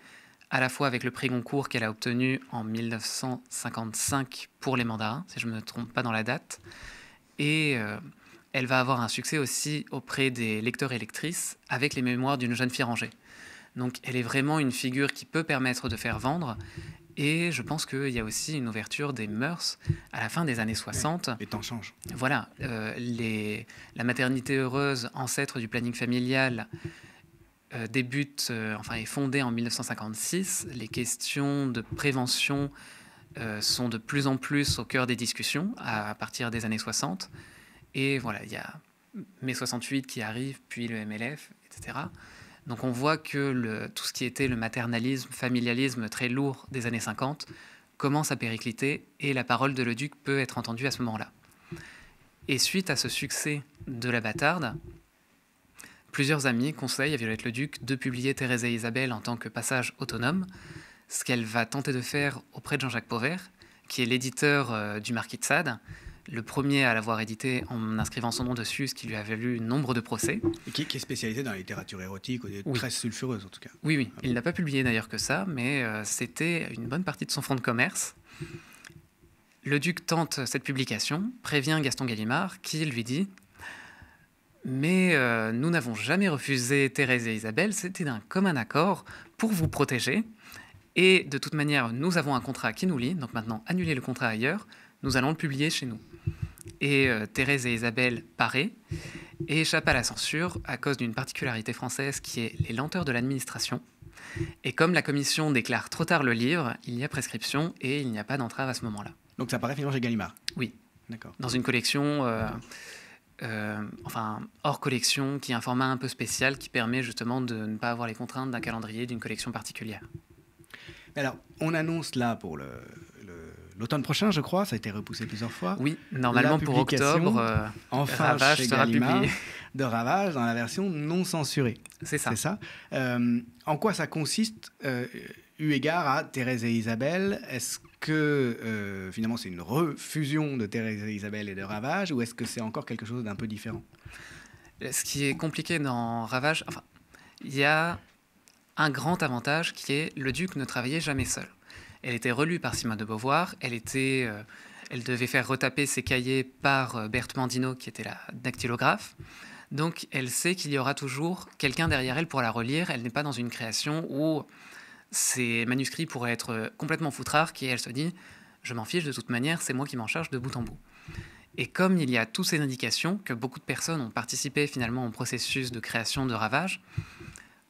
à la fois avec le prix Goncourt qu'elle a obtenu en 1955 pour les mandarins, si je ne me trompe pas dans la date, et euh, elle va avoir un succès aussi auprès des lecteurs et lectrices avec les mémoires d'une jeune fille rangée. Donc elle est vraiment une figure qui peut permettre de faire vendre. Et je pense qu'il y a aussi une ouverture des mœurs à la fin des années 60. Euh, les temps changent. Voilà, la maternité heureuse, ancêtre du planning familial, euh, débute, euh, enfin est fondée en 1956. Les questions de prévention sont de plus en plus au cœur des discussions à partir des années 60. Et voilà, il y a mai 68 qui arrive, puis le MLF, etc. Donc on voit que tout ce qui était le maternalisme, familialisme très lourd des années 50 commence à péricliter et la parole de Le Duc peut être entendue à ce moment-là. Et suite à ce succès de la bâtarde, plusieurs amis conseillent à Violette Duc de publier Thérèse et Isabelle en tant que passage autonome, ce qu'elle va tenter de faire auprès de Jean-Jacques Pauvert, qui est l'éditeur euh, du Marquis de Sade, le premier à l'avoir édité en inscrivant son nom dessus, ce qui lui avait valu nombre de procès. Et qui, est spécialisé dans la littérature érotique, ou très sulfureuse en tout cas. Oui, oui. Ah Il n'a pas publié d'ailleurs que ça, mais euh, c'était une bonne partie de son fonds de commerce. Le duc tente cette publication, prévient Gaston Gallimard, qui lui dit mais euh, nous n'avons jamais refusé Thérèse et Isabelle, c'était d'un commun accord pour vous protéger. Et de toute manière, nous avons un contrat qui nous lie, donc maintenant annuler le contrat ailleurs, nous allons le publier chez nous et euh, Thérèse et Isabelle Paré, et échappe à la censure à cause d'une particularité française qui est les lenteurs de l'administration. Et comme la commission déclare trop tard le livre, il y a prescription et il n'y a pas d'entrave à ce moment-là. Donc ça paraît finalement chez Gallimard Oui. D'accord. Dans une collection, euh, euh, enfin hors collection, qui est un format un peu spécial qui permet justement de ne pas avoir les contraintes d'un calendrier, d'une collection particulière.
Alors, on annonce là pour le, l'automne prochain, je crois. Ça a été repoussé plusieurs fois. Oui, normalement pour octobre. Euh, enfin, Ravage sera publié. De Ravage dans la version non censurée. C'est ça. ça. Euh, en quoi ça consiste euh, eu égard à Thérèse et Isabelle Est-ce que finalement c'est une refusion de Thérèse et Isabelle et de Ravage ou est-ce que c'est encore quelque chose d'un peu différent
Ce qui est compliqué dans Ravage, enfin, il y a un grand avantage qui est le duc ne travaillait jamais seul. Elle était relue par Simone de Beauvoir. Elle euh, devait faire retaper ses cahiers par euh, Berthe Mandino, qui était la dactylographe. Donc, elle sait qu'il y aura toujours quelqu'un derrière elle pour la relire. Elle n'est pas dans une création où ses manuscrits pourraient être euh, complètement foutrards et elle se dit je m'en fiche de toute manière, c'est moi qui m'en charge de bout en bout. Et comme il y a toutes ces indications que beaucoup de personnes ont participé finalement au processus de création de Ravage,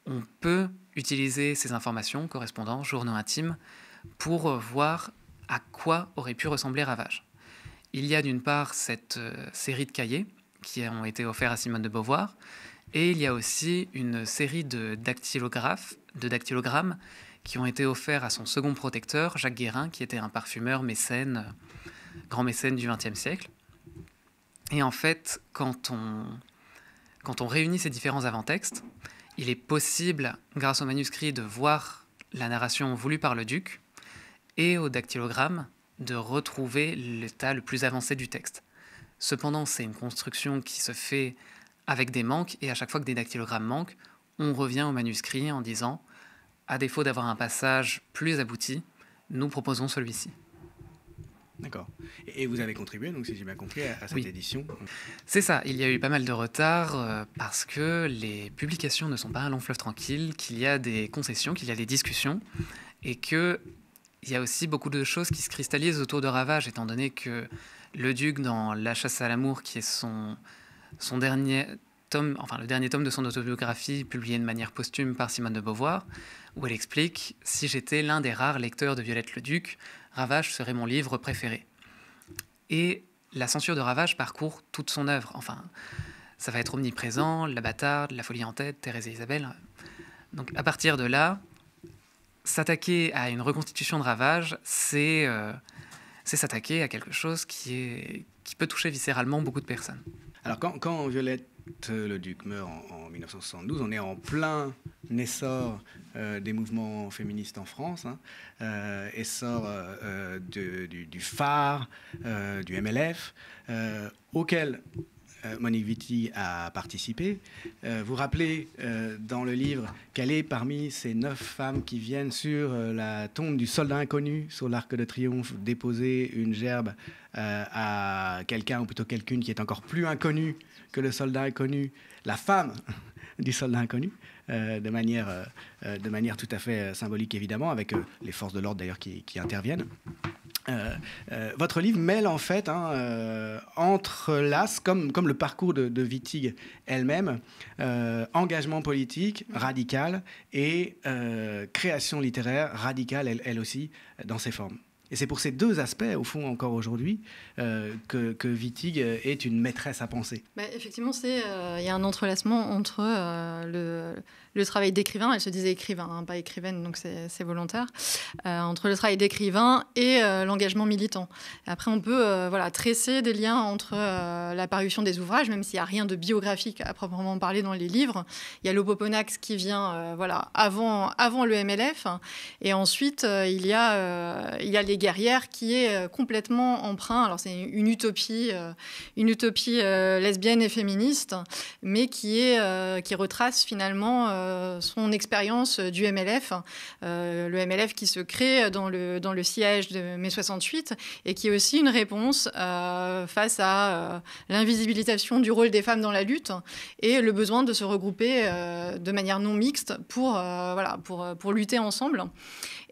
on peut utiliser ces informations correspondant journaux intimes pour euh, voir à quoi aurait pu ressembler Ravage. Il y a d'une part cette euh, série de cahiers qui ont été offerts à Simone de Beauvoir, et il y a aussi une série de dactylographes, de dactylogrammes qui ont été offerts à son second protecteur, Jacques Guérin, qui était un parfumeur mécène, euh, grand mécène du XXe siècle. Et en fait, quand on, quand on réunit ces différents avant-textes, il est possible, grâce au manuscrit, de voir la narration voulue par le duc, et au dactylogramme de retrouver l'état le plus avancé du texte. Cependant, c'est une construction qui se fait avec des manques, et à chaque fois que des dactylogrammes manquent, on revient au manuscrit en disant, à défaut d'avoir un passage plus abouti, nous proposons celui-ci. D'accord.
Et vous avez contribué, donc si j'ai bien compris, à, cette
édition C'est ça. Il y a eu pas mal de retard euh, parce que les publications ne sont pas un long fleuve tranquille, qu'il y a des concessions, qu'il y a des discussions, et que il y a aussi beaucoup de choses qui se cristallisent autour de Ravage, étant donné que le duc, dans La chasse à l'amour, qui est son, dernier tome, enfin le dernier tome de son autobiographie, publié de manière posthume par Simone de Beauvoir, où elle explique Si j'étais l'un des rares lecteurs de Violette le Duc, Ravage serait mon livre préféré. Et la censure de Ravage parcourt toute son œuvre. Enfin, ça va être omniprésent La bâtarde, La folie en tête, Thérèse et Isabelle. Donc à partir de là, s'attaquer à une reconstitution de ravages, euh, c'est s'attaquer à quelque chose qui, peut toucher viscéralement beaucoup de personnes.
Alors quand, Violette euh, le Duc meurt en, 1972, on est en plein essor euh, des mouvements féministes en France, hein, essor du, phare du MLF, auquel euh, Monique Vitti a participé. Euh, vous rappelez euh, dans le livre qu'elle est parmi ces neuf femmes qui viennent sur la tombe du soldat inconnu, sur l'Arc de Triomphe, déposer une gerbe à quelqu'un, ou plutôt quelqu'une qui est encore plus inconnue que le soldat inconnu, la femme [laughs] du soldat inconnu. de, manière, de manière tout à fait symbolique, évidemment, avec les forces de l'ordre d'ailleurs qui, interviennent. Euh, euh, votre livre mêle en fait, hein, euh, comme, comme le parcours de, de Wittig elle-même, engagement politique radical et création littéraire radicale, elle, elle, aussi, dans ses formes. Et c'est pour ces deux aspects, au fond, encore aujourd'hui, que, que, Wittig est une maîtresse à penser.
Bah, effectivement, il y a un entrelacement entre le le travail d'écrivain, elle se disait écrivain, hein, pas écrivaine, donc c'est volontaire, euh, entre le travail d'écrivain et euh, l'engagement militant. Après, on peut euh, voilà, tresser des liens entre la parution des ouvrages, même s'il n'y a rien de biographique à proprement parler dans les livres. Il y a l'Opoponax qui vient voilà, avant, avant le MLF, et ensuite, il, y a, il y Les Guerrières qui est complètement emprunt. Alors, c'est une utopie, une utopie lesbienne et féministe, mais qui, est, qui retrace finalement euh, son expérience euh, du MLF, hein, euh, le MLF qui se crée dans le, dans le siège de mai 68 et qui est aussi une réponse face à l'invisibilisation du rôle des femmes dans la lutte et le besoin de se regrouper de manière non mixte pour, voilà, pour, pour lutter ensemble.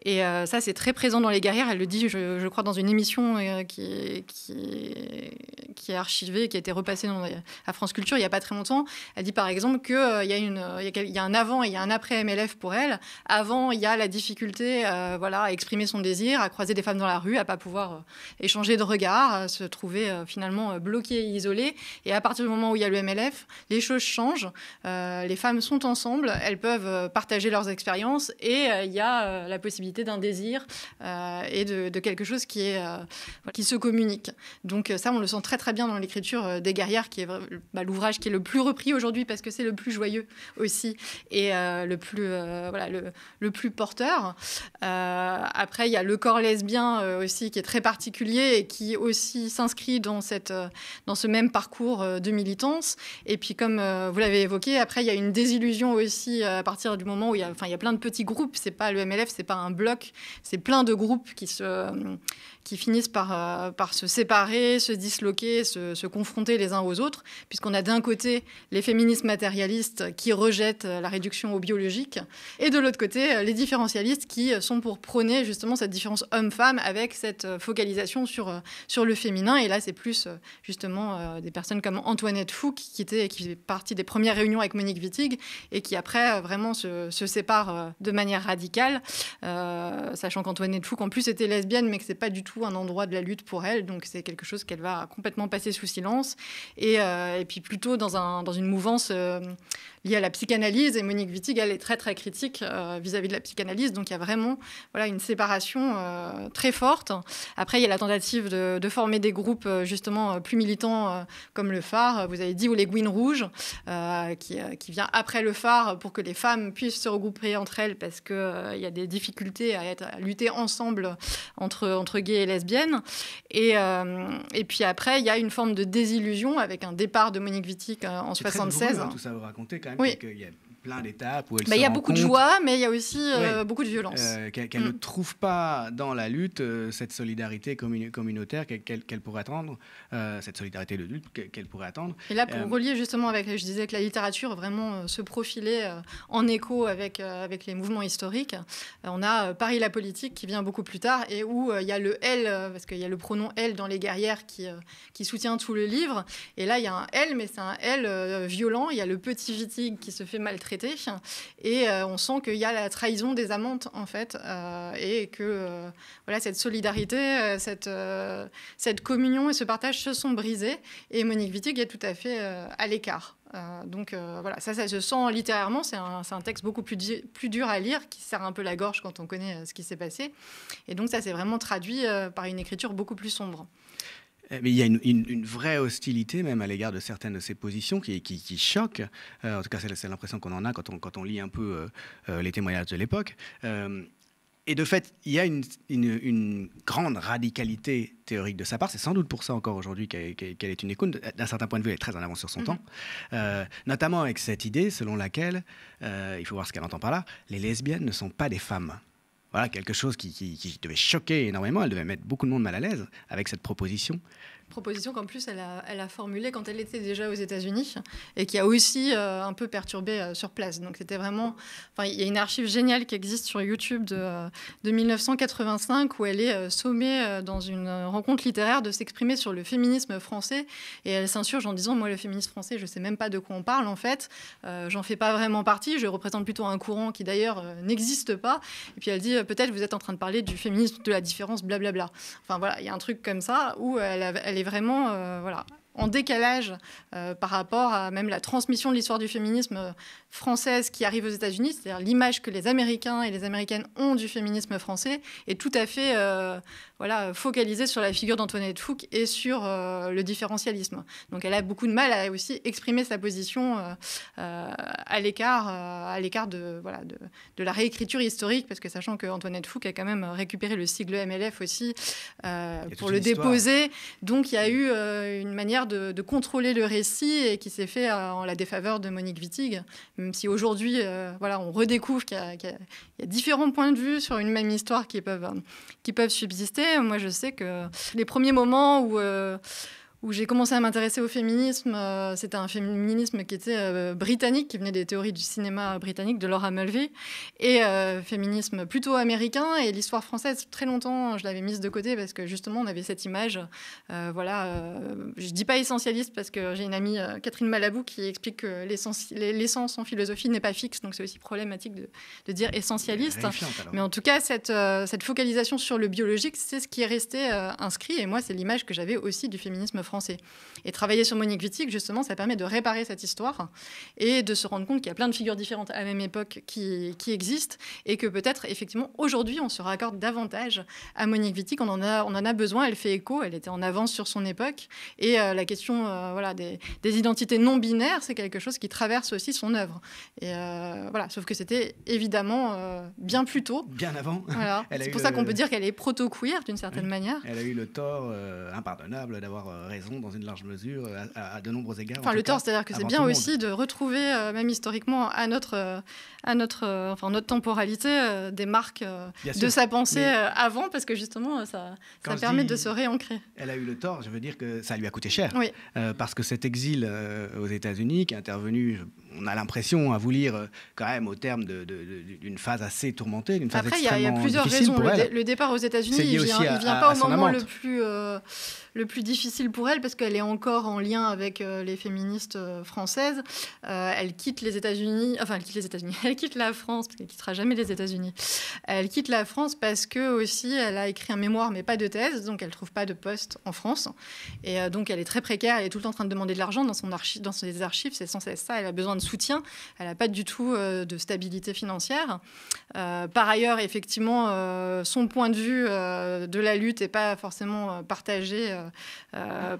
Et euh, ça, c'est très présent dans les guerrières. Elle le dit, je, crois, dans une émission euh, qui, qui, est archivée, qui a été repassée dans, à France Culture il n'y a pas très longtemps. Elle dit, par exemple, qu'il euh, y, a y a un avant et il un après MLF pour elle. Avant, il y a la difficulté voilà, à exprimer son désir, à croiser des femmes dans la rue, à pas pouvoir échanger de regard, à se trouver finalement bloquée et isolée. Et à partir du moment où il y a le MLF, les choses changent. les femmes sont ensemble, elles peuvent partager leurs expériences et il y a la possibilité d'un désir euh, et de, quelque chose qui, est, euh, qui se communique. Donc euh, ça, on le sent très très bien dans l'écriture des guerrières, qui est bah, l'ouvrage qui est le plus repris aujourd'hui parce que c'est le plus joyeux aussi et le, plus, voilà, le, le, plus porteur. après, il y a le corps lesbien aussi qui est très particulier et qui aussi s'inscrit dans, cette, dans ce même parcours de militance. Et puis comme vous l'avez évoqué, après, il y a une désillusion aussi à partir du moment où il y a, enfin, il y a plein de petits groupes. C'est pas le MLF, c'est pas un bloc. C'est plein de groupes qui se, qui finissent par, euh, par se séparer, se disloquer, se, confronter les uns aux autres, puisqu'on a d'un côté les féministes matérialistes qui rejettent euh, la réduction au biologique, et de l'autre côté euh, les différentialistes qui sont pour prôner justement cette différence homme-femme avec cette focalisation sur, sur le féminin. Et là, c'est plus justement des personnes comme Antoinette Fouque, qui, était, qui partie des premières réunions avec Monique Wittig, et qui après vraiment se, se séparent de manière radicale, sachant qu'Antoinette Fouque en plus était lesbienne, mais que c'est pas du tout un endroit de la lutte pour elle. Donc c'est quelque chose qu'elle va complètement passer sous silence. Et, euh, et puis plutôt dans, un, dans une mouvance euh, liée à la psychanalyse. Et Monique Wittig, elle est très très critique euh, vis-à-vis de la psychanalyse. Donc il y a vraiment voilà, une séparation très forte. Après, il y a la tentative de, former des groupes justement plus militants comme le phare, vous avez dit, ou les Gouines Rouges, qui, qui, vient après le phare pour que les femmes puissent se regrouper entre elles parce qu'il il y a des difficultés à, être, à lutter ensemble entre, entre gays lesbienne. Et, euh, et puis après, il y a une forme de désillusion avec un départ de Monique Wittig euh, en 76. Hein, tout
ça, vous racontez quand même d'étapes où bah, Il y a beaucoup de joie,
mais il y a aussi euh, beaucoup de violence.
Euh, qu'elle ne mm. trouve pas dans la lutte euh, cette solidarité communautaire qu'elle pourrait attendre, cette solidarité de lutte qu'elle pourrait attendre. Et là, pour relier
justement avec, je disais que la littérature vraiment se profilait en écho avec, avec les mouvements historiques, on a Paris la politique qui vient beaucoup plus tard et où il y a le L, parce qu'il y a le pronom L dans les guerrières qui, qui soutient tout le livre. Et là, il y a un L, mais c'est un L violent. Il y a le petit vitig qui se fait maltraiter et euh, on sent qu'il y a la trahison des amantes, en fait, euh, et que euh, voilà, cette solidarité, cette, cette communion et ce partage se sont brisés. Et Monique Wittig est tout à fait à l'écart. donc voilà, ça, ça se sent littérairement. C'est un, texte beaucoup plus, plus, dur à lire, qui serre un peu la gorge quand on connaît ce qui s'est passé. Et donc ça, c'est vraiment traduit par une écriture beaucoup plus sombre.
Eh, mais il y a une, vraie hostilité même à l'égard de certaines de ses positions qui, choquent. Euh, en tout cas, c'est l'impression qu'on en a quand on, lit un peu euh, euh, les témoignages de l'époque. et de fait, il y a une, grande radicalité théorique de sa part. C'est sans doute pour ça encore aujourd'hui qu'elle est une écoute. D'un certain point de vue, elle est très en avance sur son mmh. temps. notamment avec cette idée selon laquelle, il faut voir ce qu'elle entend par là, les lesbiennes ne sont pas des femmes voilà quelque chose qui, devait choquer énormément, elle devait mettre beaucoup de monde mal à l'aise avec cette proposition
proposition qu'en plus elle a, formulée quand elle était déjà aux États-Unis et qui a aussi euh, un peu perturbé euh, sur place. Donc c'était vraiment. Enfin, il y a une archive géniale qui existe sur YouTube de, 1985 euh, où elle est sommée dans une rencontre littéraire de s'exprimer sur le féminisme français et elle s'insurge en disant Moi, le féminisme français, je sais même pas de quoi on parle en fait, j'en fais pas vraiment partie, je représente plutôt un courant qui d'ailleurs n'existe pas. Et puis elle dit Peut-être vous êtes en train de parler du féminisme de la différence, blablabla. Enfin voilà, il y a un truc comme ça où elle, elle elle est vraiment euh, voilà, en décalage euh, par rapport à même la transmission de l'histoire du féminisme euh, française qui arrive aux États-Unis, c'est-à-dire l'image que les Américains et les Américaines ont du féminisme français, est tout à fait euh, voilà, focalisée sur la figure d'Antoinette Fouque et sur euh, le différentialisme. Donc elle a beaucoup de mal à aussi exprimer sa position euh, à l'écart, à l'écart de, voilà, de, la réécriture historique, parce que sachant qu'Antoinette Fouque a quand même récupéré le sigle MLF aussi pour le déposer, donc il y a mmh. eu une manière de, de, contrôler le récit et qui s'est fait en la défaveur de Monique Wittig même euh, si aujourd'hui, euh, voilà, on redécouvre qu'il y, a différents points de vue sur une même histoire qui peuvent, qui peuvent subsister. Moi, je sais que les premiers moments où euh, où j'ai commencé à m'intéresser au féminisme. Euh, c'était un féminisme qui était euh, britannique, qui venait des théories du cinéma britannique de Laura Mulvey, et euh, féminisme plutôt américain. Et l'histoire française, très longtemps, je l'avais mise de côté parce que justement, on avait cette image, voilà, je dis pas essentialiste parce que j'ai une amie, Catherine Malabou, qui explique que l'essence en philosophie n'est pas fixe, donc c'est aussi problématique de, dire essentialiste. Mais en tout cas, cette, cette focalisation sur le biologique, c'est ce qui est resté inscrit, et moi, c'est l'image que j'avais aussi du féminisme français et travailler sur Monique Wittig, justement, ça permet de réparer cette histoire et de se rendre compte qu'il y a plein de figures différentes à la même époque qui, existent et que peut-être, effectivement, aujourd'hui, on se raccorde davantage à Monique Wittig. On en a, on en a besoin, elle fait écho, elle était en avance sur son époque. Et euh, la question euh, voilà, des, identités non binaires, c'est quelque chose qui traverse aussi son œuvre. Et euh, voilà, sauf que c'était évidemment bien plus tôt. Bien
avant. [laughs] C'est pour ça qu'on peut dire
qu'elle est proto-queer d'une certaine manière.
Elle a eu le tort impardonnable d'avoir raison dans une large mesure euh, à, de nombreux égards. Enfin, le tort, c'est-à-dire que c'est bien aussi
de retrouver, euh, même historiquement, à notre, euh, à notre, enfin, notre temporalité, des marques de sa pensée avant, parce que justement, ça, ça permet de se réancrer.
Elle a eu le tort, je veux dire que ça lui a coûté cher. Oui. parce que cet exil aux États-Unis, qui est intervenu, on a l'impression, à hein, vous lire, euh, quand même, au terme d'une phase assez tourmentée, d'une phase Après, il y, a plusieurs raisons. Le,
départ aux États-Unis, il vient, pas au moment le plus, euh, le plus difficile pour elle, parce qu'elle est encore en lien avec euh, les féministes françaises. elle quitte les États-Unis, enfin, elle quitte les États-Unis, [laughs] elle quitte la France, parce qu'elle quittera jamais les États-Unis. Elle quitte la France parce que aussi, elle a écrit un mémoire, mais pas de thèse, donc elle trouve pas de poste en France. Et donc, elle est très précaire, elle est tout le temps en train de demander de l'argent dans son dans ses archives, c'est sans cesse ça. Elle a besoin de soutien. Elle n'a pas du tout euh, de stabilité financière. Euh, par ailleurs, effectivement, euh, son point de vue de la lutte n'est pas forcément partagé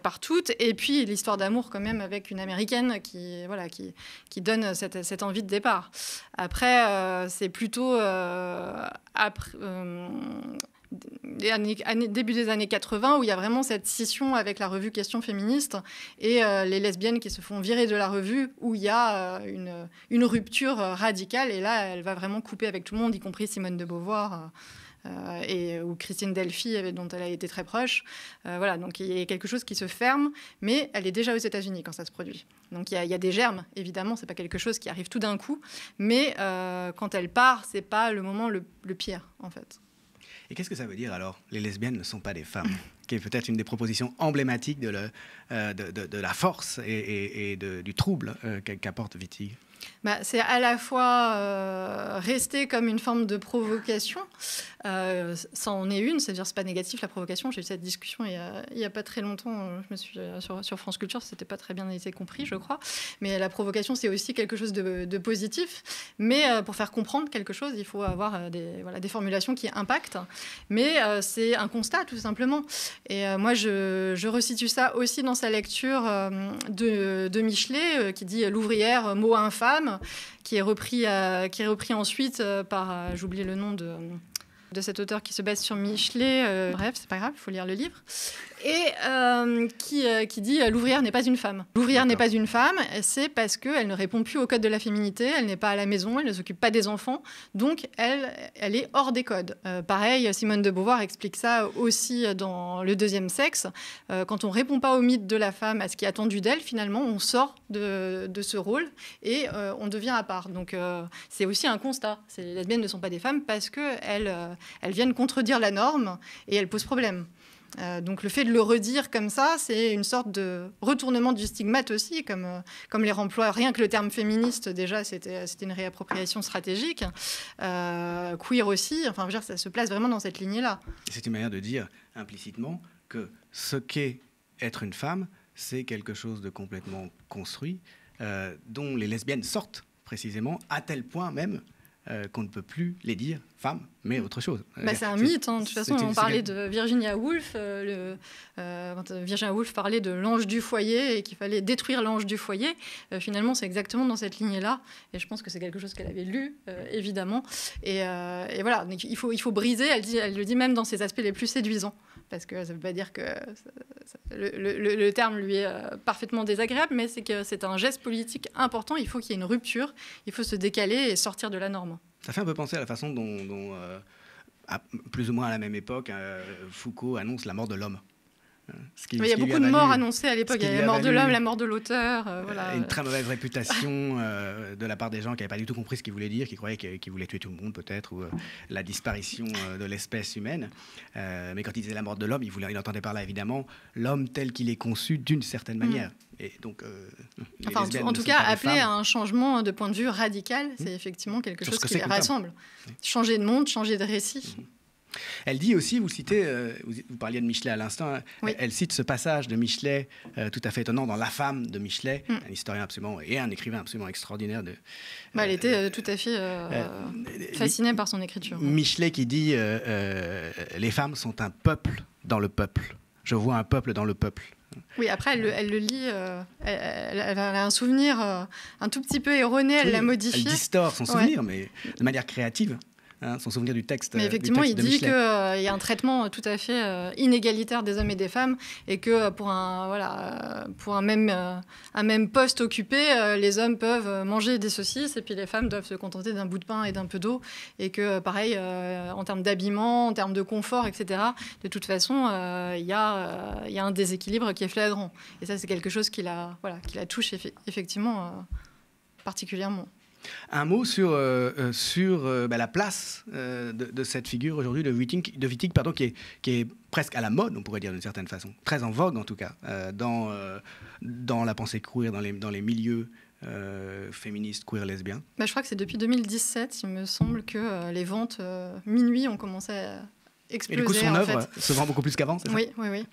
par toutes. Et puis, l'histoire d'amour quand même avec une Américaine qui, voilà, qui, donne cette, envie de départ. Après, c'est plutôt... Après, début des années 80 où il y a vraiment cette scission avec la revue Question féministe et euh, les lesbiennes qui se font virer de la revue où il y a euh, une, rupture euh, radicale et là elle va vraiment couper avec tout le monde y compris Simone de Beauvoir et ou Christine Delphi dont elle a été très proche voilà donc il y a quelque chose qui se ferme mais elle est déjà aux États-Unis quand ça se produit donc il y, a, des germes évidemment c'est pas quelque chose qui arrive tout d'un coup mais quand elle part c'est pas le moment le pire en fait
et qu'est-ce que ça veut dire alors Les lesbiennes ne sont pas des femmes, qui est peut-être une des propositions emblématiques de, euh, la force et, du trouble euh, qu'apporte Wittig.
Bah, c'est à la fois euh, rester comme une forme de provocation, ça euh, en est une, c'est-à-dire c'est pas négatif la provocation. J'ai eu cette discussion il n'y a, a, pas très longtemps, euh, je me suis sur, France Culture, c'était pas très bien été compris, je crois. Mais la provocation, c'est aussi quelque chose de, positif. Mais pour faire comprendre quelque chose, il faut avoir des, formulations qui impactent. Mais c'est un constat tout simplement. Et moi, je, resitue ça aussi dans sa lecture de, de Michelet qui dit l'ouvrière, mot infâme qui est repris, euh, qui est repris ensuite euh, par, euh, j'oublie le nom de, de cet auteur qui se base sur Michelet. bref, c'est pas grave, il faut lire le livre et euh, euh, qui, dit euh, l'ouvrière n'est pas une femme. L'ouvrière n'est pas une femme, c'est parce qu'elle ne répond plus au code de la féminité, elle n'est pas à la maison, elle ne s'occupe pas des enfants, donc elle, est hors des codes. pareil, Simone de Beauvoir explique ça aussi dans Le deuxième sexe. quand on répond pas au mythe de la femme, à ce qui est attendu d'elle, finalement, on sort de, ce rôle et on devient à part. Donc c'est aussi un constat. Les lesbiennes ne sont pas des femmes parce qu'elles elles viennent contredire la norme et elles posent problème. Euh, donc le fait de le redire comme ça, c'est une sorte de retournement du stigmate aussi, comme, euh, comme les remplois. Rien que le terme féministe, déjà, c'était une réappropriation stratégique. Euh, queer aussi, enfin, je veux dire, ça se place vraiment dans cette lignée-là.
C'est une manière de dire implicitement que ce qu'est être une femme, c'est quelque chose de complètement construit, dont les lesbiennes sortent précisément, à tel point même euh, qu'on ne peut plus les dire femmes, mais mm. autre chose. Bah, c'est un mythe. Hein, de toute façon, on parlait
de Virginia Woolf. Euh, euh, Virginia Woolf parlait de l'ange du foyer et qu'il fallait détruire l'ange du foyer. finalement, c'est exactement dans cette ligne là Et je pense que c'est quelque chose qu'elle avait lu, évidemment. Et, voilà, il, faut, il faut briser. elle le dit même dans ses aspects les plus séduisants parce que ça ne veut pas dire que le, terme lui est euh, parfaitement désagréable, mais c'est que c'est un geste politique important. Il faut qu'il y ait une rupture, il faut se décaler et sortir de la norme.
Ça fait un peu penser à la façon dont, euh, plus ou moins à la même époque, euh, Foucault annonce la mort de l'homme il y a beaucoup de morts annoncées à l'époque. Il y a la mort de l'homme, la
mort de l'auteur. Euh, voilà. Euh, une
très mauvaise réputation euh, de la part des gens qui n'avaient pas du tout compris ce qu'il voulait dire, qui croyaient qu'il voulait tuer tout le monde, peut-être, ou la disparition de l'espèce humaine. mais quand il disait la mort de l'homme, il, entendait par là, évidemment, l'homme tel qu'il est conçu d'une certaine mm. manière. Et donc, en tout cas, appeler à un
changement de point de vue radical, c'est mm. effectivement quelque chose qui rassemble. Changer de monde, changer de récit. Mm.
Elle dit aussi, vous citez, euh, vous, parliez de Michelet à l'instant, hein, elle, cite ce passage de Michelet euh, tout à fait étonnant dans La femme de Michelet, mm. un historien absolument et un écrivain absolument extraordinaire. De,
bah, elle euh, était tout à fait fascinée par son écriture.
Michelet qui dit Les femmes sont un peuple dans le peuple. Je vois un peuple dans le peuple.
Oui, après, elle, le lit, elle, a un souvenir un tout petit peu erroné, elle l'a modifié. Elle distord son souvenir,
mais de manière créative hein, souvenir du texte. Mais euh, effectivement, il dit qu'il
euh, y a un traitement euh, tout à fait inégalitaire des hommes et des femmes et que pour un, voilà, pour un, même, un même poste occupé, les hommes peuvent manger des saucisses et puis les femmes doivent se contenter d'un bout de pain et d'un peu d'eau. Et que pareil, en termes d'habillement, en termes de confort, etc., de toute façon, il y, a, y a un déséquilibre qui est flagrant. Et ça, c'est quelque chose qui la, voilà, qui la touche effectivement particulièrement.
Un mot sur, euh, euh, sur euh, bah, la place de, cette figure aujourd'hui de Wittig, de pardon, qui, est, qui est presque à la mode, on pourrait dire d'une certaine façon, très en vogue en tout cas, dans, dans la pensée queer, dans les, dans les milieux féministes, queer, lesbiens.
Bah, je crois que c'est depuis 2017, il me semble, que les ventes minuit ont commencé à exploser. Et du coup, son œuvre
se vend beaucoup plus qu'avant, c'est ça Oui,
oui, oui.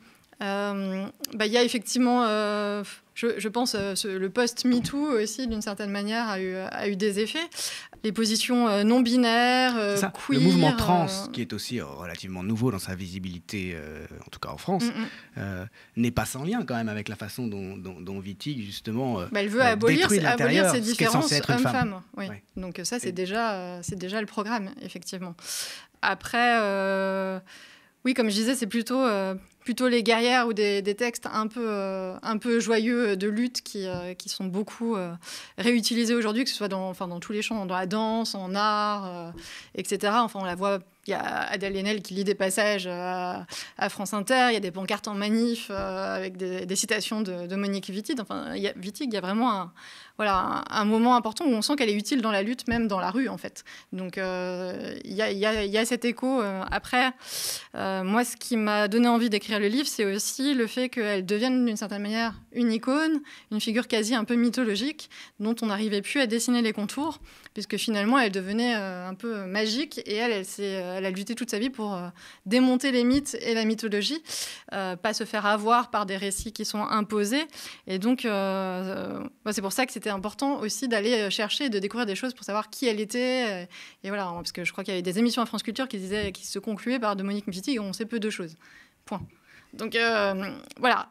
Euh, bah, il y a effectivement, euh, je, pense, euh, le post-MeToo aussi, d'une certaine manière, a eu, des effets. Les positions non binaires, Le mouvement trans,
qui est aussi relativement nouveau dans sa visibilité, en tout cas en France, mm, mm. n'est pas sans lien quand même avec la façon dont, dont, Wittig, justement, bah, elle veut abolir, ces différences hommes-femmes.
Oui. Donc ça, c'est déjà, déjà le programme, effectivement. Après, oui, comme je disais, c'est plutôt plutôt les guerrières ou des, textes un peu, euh, un peu joyeux de lutte qui, euh, sont beaucoup euh, réutilisés aujourd'hui, que ce soit dans, enfin, dans tous les champs, dans la danse, en art, etc. Enfin, on la voit il y a Adèle Haenel qui lit des passages euh, à, France Inter, il y a des pancartes en manif euh, avec des, citations de, Monique Wittig. Enfin, il y a, Wittig, il y a vraiment un, voilà, un, moment important où on sent qu'elle est utile dans la lutte, même dans la rue, en fait. Donc, euh, il, y a, cet écho. Après, moi, ce qui m'a donné envie d'écrire le livre, c'est aussi le fait qu'elle devienne, d'une certaine manière, une icône, une figure quasi un peu mythologique dont on n'arrivait plus à dessiner les contours, puisque finalement elle devenait euh, un peu euh, magique et elle, elle, euh, elle a lutté toute sa vie pour démonter les mythes et la mythologie, pas se faire avoir par des récits qui sont imposés. Et donc c'est pour ça que c'était important aussi d'aller chercher et de découvrir des choses pour savoir qui elle était. Et voilà, parce que je crois qu'il y avait des émissions à France Culture qui, disaient, qui se concluaient par de Monique et on sait peu de choses. Point. Donc euh, voilà,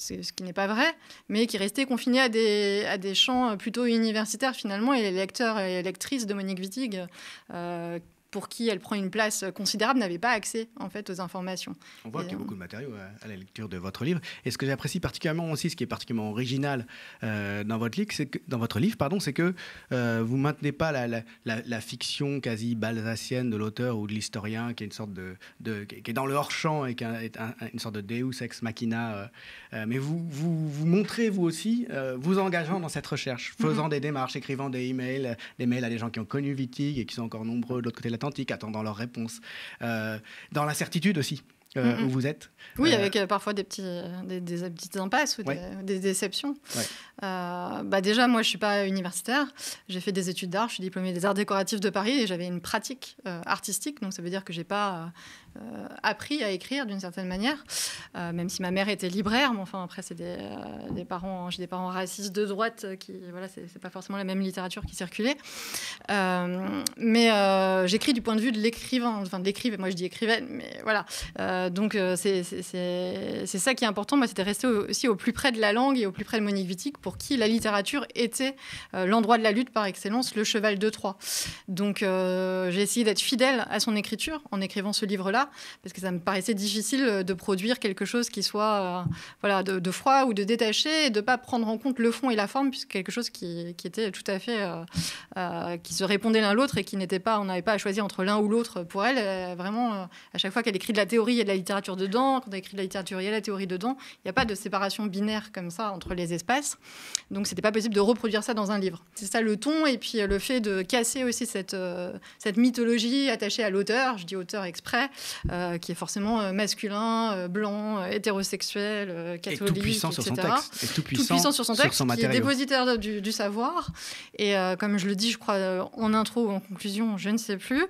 c'est ce qui n'est pas vrai, mais qui restait confiné à des, à des champs euh, plutôt universitaires finalement, et les lecteurs et lectrices de Monique Wittig, euh, pour qui elle prend une place considérable, n'avait pas accès en fait aux informations. On voit qu'il y a euh,
beaucoup de matériaux à, la lecture de votre livre. Et ce que j'apprécie particulièrement aussi, ce qui est particulièrement original euh, dans votre livre, c'est que dans votre livre, pardon, c'est que euh, vous maintenez pas la, fiction quasi balsacienne de l'auteur ou de l'historien, qui est une sorte de, qui est dans le hors champ et qui est une sorte de Deus ex machina. mais vous, vous, montrez vous aussi, vous engageant dans cette recherche, faisant mhm. des démarches, écrivant des emails, des mails à des gens qui ont connu Wittig et qui sont encore nombreux de l'autre côté de la l'Atlantique, attendant leurs réponse, euh, dans l'incertitude aussi. Euh, où vous êtes.
Oui, euh, avec parfois des, petits, des, petites impasses ou des, déceptions. bah déjà, moi, je ne suis pas universitaire. J'ai fait des études d'art. Je suis diplômée des arts décoratifs de Paris et j'avais une pratique artistique. Donc, ça veut dire que je n'ai pas euh, appris à écrire d'une certaine manière, euh, même si ma mère était libraire, mais enfin après c'est des, euh, des, parents, j'ai des parents racistes de droite qui, voilà, c'est pas forcément la même littérature qui circulait. mais j'écris du point de vue de l'écrivain, enfin de l'écrivain, moi je dis écrivaine, mais voilà. donc c'est ça qui est important, moi c'était rester aussi au plus près de la langue et au plus près de Monique Wittig, pour qui la littérature était l'endroit de la lutte par excellence, le cheval de Troie. Donc j'ai essayé d'être fidèle à son écriture en écrivant ce livre-là, parce que ça me paraissait difficile euh, de produire quelque chose qui soit euh, voilà, de, froid ou de détaché et de ne pas prendre en compte le fond et la forme, puisque quelque chose qui, qui était tout à fait. Euh, qui se répondait l'un l'autre et qui n'était pas. on n'avait pas à choisir entre l'un ou l'autre pour elle. vraiment, à chaque fois qu'elle écrit de la théorie, il y a de la littérature dedans. Quand elle écrit de la littérature, il y a de la théorie dedans. Il n'y a pas de séparation binaire comme ça entre les espaces. Donc, ce n'était pas possible de reproduire ça dans un livre. C'est ça le ton et puis le fait de casser aussi cette, cette mythologie attachée à l'auteur, je dis auteur exprès, euh, qui est forcément euh, masculin, euh, blanc, hétérosexuel, catholique, et tout puissant etc. Sur son texte. tout, puissant sur son texte, qui est dépositaire du, savoir. Et comme je le dis, je crois, en intro ou en conclusion, je ne sais plus,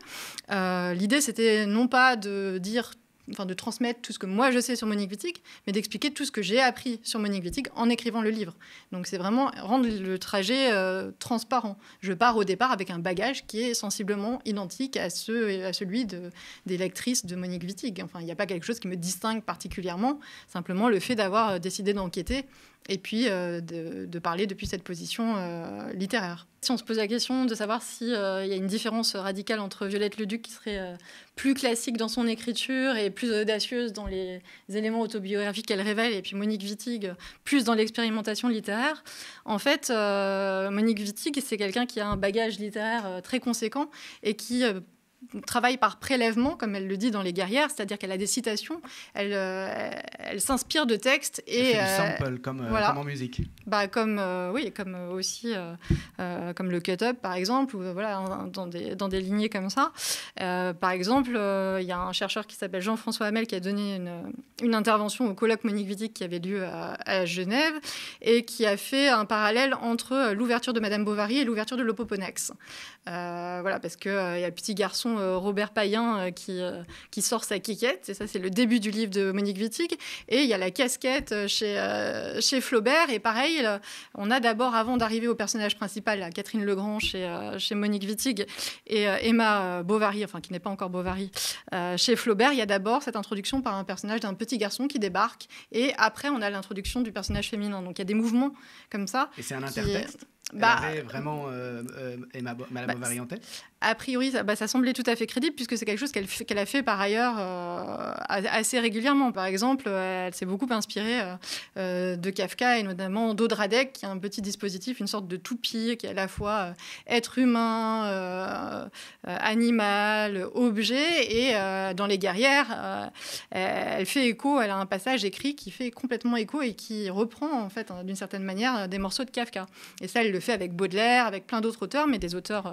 l'idée, c'était non pas de dire enfin de transmettre tout ce que moi je sais sur Monique Wittig, mais d'expliquer tout ce que j'ai appris sur Monique Wittig en écrivant le livre. Donc c'est vraiment rendre le trajet euh, transparent. Je pars au départ avec un bagage qui est sensiblement identique à, ceux, à celui de, des lectrices de Monique Wittig. Enfin, il n'y a pas quelque chose qui me distingue particulièrement, simplement le fait d'avoir euh, décidé d'enquêter et puis euh, de, parler depuis cette position euh, littéraire. Si on se pose la question de savoir s'il euh, y a une différence radicale entre Violette Leduc, qui serait plus classique dans son écriture et plus audacieuse dans les éléments autobiographiques qu'elle révèle, et puis Monique Wittig, plus dans l'expérimentation littéraire, en fait, Monique Wittig, c'est quelqu'un qui a un bagage littéraire très conséquent et qui travaille par prélèvement, comme elle le dit dans Les Guerrières, c'est-à-dire qu'elle a des citations, elle, euh, elle s'inspire de textes et... Elle euh, sample, euh,
comme, en musique.
Bah, comme, oui, comme aussi, comme le cut-up, par exemple, ou, voilà, dans des, dans des lignées comme ça. par exemple, il y a un chercheur qui s'appelle Jean-François Hamel qui a donné une, une intervention au colloque Monique Wittig qui avait lieu à, Genève et qui a fait un parallèle entre l'ouverture de Madame Bovary et l'ouverture de l'Opoponex. voilà, parce qu'il y a le petit garçon euh, Robert Payen euh, euh, qui, sort sa quiquette. Et ça, c'est le début du livre de Monique Wittig. Et il y a la casquette chez, Flaubert. Et pareil, on a d'abord, avant d'arriver au personnage principal, Catherine Legrand chez, Monique Wittig et Emma Bovary, enfin qui n'est pas encore Bovary, chez Flaubert, il y a d'abord cette introduction par un personnage d'un petit garçon qui débarque. Et après, on a l'introduction du personnage féminin. Donc il y a des mouvements comme ça. Et c'est un intertexte bah,
vraiment euh, euh bah,
A priori, ça, bah, ça, semblait tout à fait crédible puisque c'est quelque chose qu'elle qu'elle a fait par ailleurs euh, assez régulièrement. Par exemple, elle s'est beaucoup inspirée euh, de Kafka et notamment d'Audradec, qui est un petit dispositif, une sorte de toupie qui est à la fois être humain, animal, objet. Et dans Les Guerrières, elle fait écho, elle a un passage écrit qui fait complètement écho et qui reprend en fait hein, d'une certaine manière des morceaux de Kafka. Et ça, elle le fait avec Baudelaire, avec plein d'autres auteurs, mais des auteurs euh,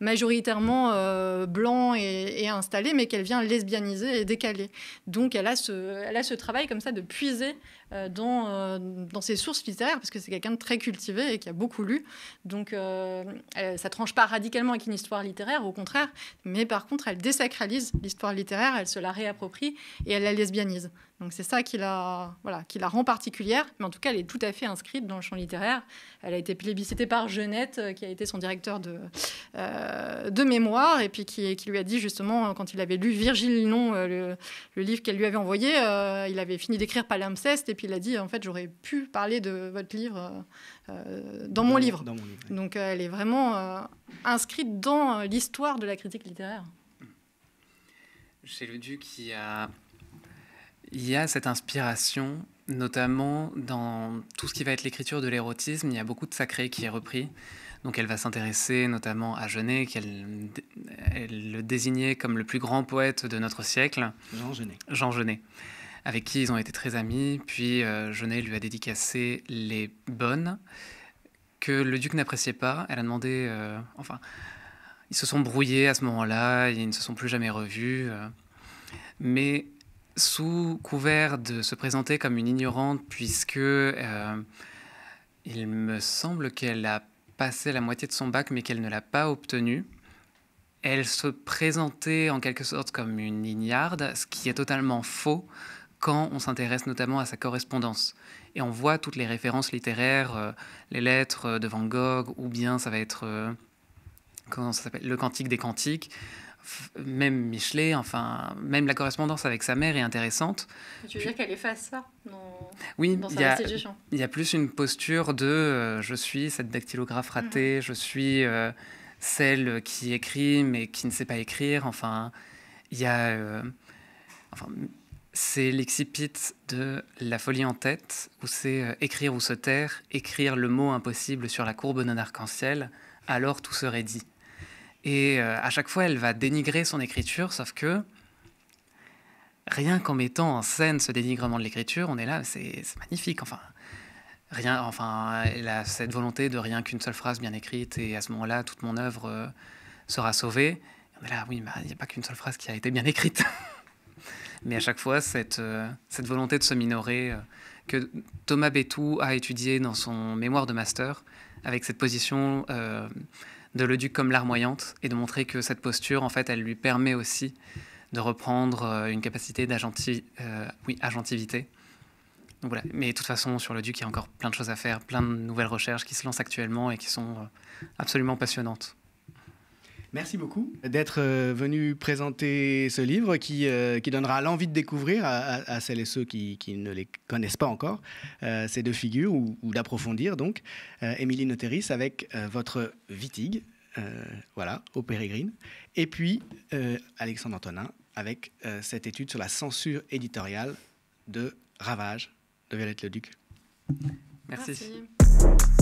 majoritairement euh, blancs et, installés, mais qu'elle vient lesbianiser et décaler. Donc elle a, ce, elle a ce travail comme ça de puiser euh, euh, dans, ses sources littéraires, parce que c'est quelqu'un de très cultivé et qui a beaucoup lu. Donc, euh, ça tranche pas radicalement avec une histoire littéraire, au contraire, mais par contre, elle désacralise l'histoire littéraire, elle se la réapproprie et elle la lesbianise. Donc, c'est ça qui la, voilà, qui la rend particulière, mais en tout cas, elle est tout à fait inscrite dans le champ littéraire. Elle a été plébiscitée par Jeunette, qui a été son directeur de, de mémoire, et puis qui, qui, lui a dit justement, quand il avait lu Virgile Non, le, livre qu'elle lui avait envoyé, il avait fini d'écrire Palimpseste, et puis il a dit, en fait, j'aurais pu parler de votre livre euh, euh, dans, mon livre. Donc euh, elle est vraiment inscrite dans l'histoire de la critique littéraire.
Chez le Duc, qui y a, il y a cette inspiration notamment dans tout ce qui va être l'écriture de l'érotisme, il y a beaucoup de sacré qui est repris. Donc elle va s'intéresser notamment à Genet, qu'elle le désignait comme le plus grand poète de notre siècle. Jean Genet avec qui ils ont été très amis. Puis euh, lui a dédicacé les bonnes que le duc n'appréciait pas. Elle a demandé, euh, enfin, ils se sont brouillés à ce moment-là, ils ne se sont plus jamais revus. Euh. mais sous couvert de se présenter comme une ignorante, puisque euh, il me semble qu'elle a passé la moitié de son bac, mais qu'elle ne l'a pas obtenu elle se présentait en quelque sorte comme une ignarde, ce qui est totalement faux, quand on s'intéresse notamment à sa correspondance. Et on voit toutes les références littéraires, euh, les lettres euh, de Van Gogh, ou bien ça va être euh, comment ça s'appelle, le Cantique des Cantiques, même Michelet, enfin, même la correspondance avec sa mère est intéressante.
Tu veux dire qu'elle efface ça dans, Oui, il
y, a plus une posture de je suis cette dactylographe mhm. ratée, je suis celle qui écrit mais qui ne sait pas écrire, enfin, il y a... enfin, c'est l'excipit de La folie en tête, où c'est euh, écrire ou se taire, écrire le mot impossible sur la courbe non arc-en-ciel, alors tout serait dit. Et euh, à chaque fois, elle va dénigrer son écriture, sauf que rien qu'en mettant en scène ce dénigrement de l'écriture, on est là, c'est magnifique. Enfin, rien, enfin, elle a cette volonté de rien qu'une seule phrase bien écrite, et à ce moment-là, toute mon œuvre euh, sera sauvée. on est là, oui, il n'y a pas qu'une seule phrase qui a été bien écrite. [laughs] mais à chaque fois, cette, euh, volonté de se minorer euh, que Thomas Bétou a étudié dans son mémoire de master, avec cette position euh, de de duc comme larmoyante, et de montrer que cette posture, en fait, elle lui permet aussi de reprendre une capacité d'agentivité. oui, agentivité. voilà. Mais de toute façon, sur le duc, il y a encore plein de choses à faire, plein de nouvelles recherches qui se lancent actuellement et qui sont absolument passionnantes.
Merci beaucoup d'être euh, venu présenter ce livre qui, euh, qui donnera l'envie de découvrir à, celles et ceux qui, qui, ne les connaissent pas encore euh, ces deux figures ou, d'approfondir donc Émilie Noteris avec votre Vitigue, voilà, au Pérégrine, et puis Alexandre Antonin avec cette étude sur la censure éditoriale de Ravage de Violette Leduc.
Merci. Merci.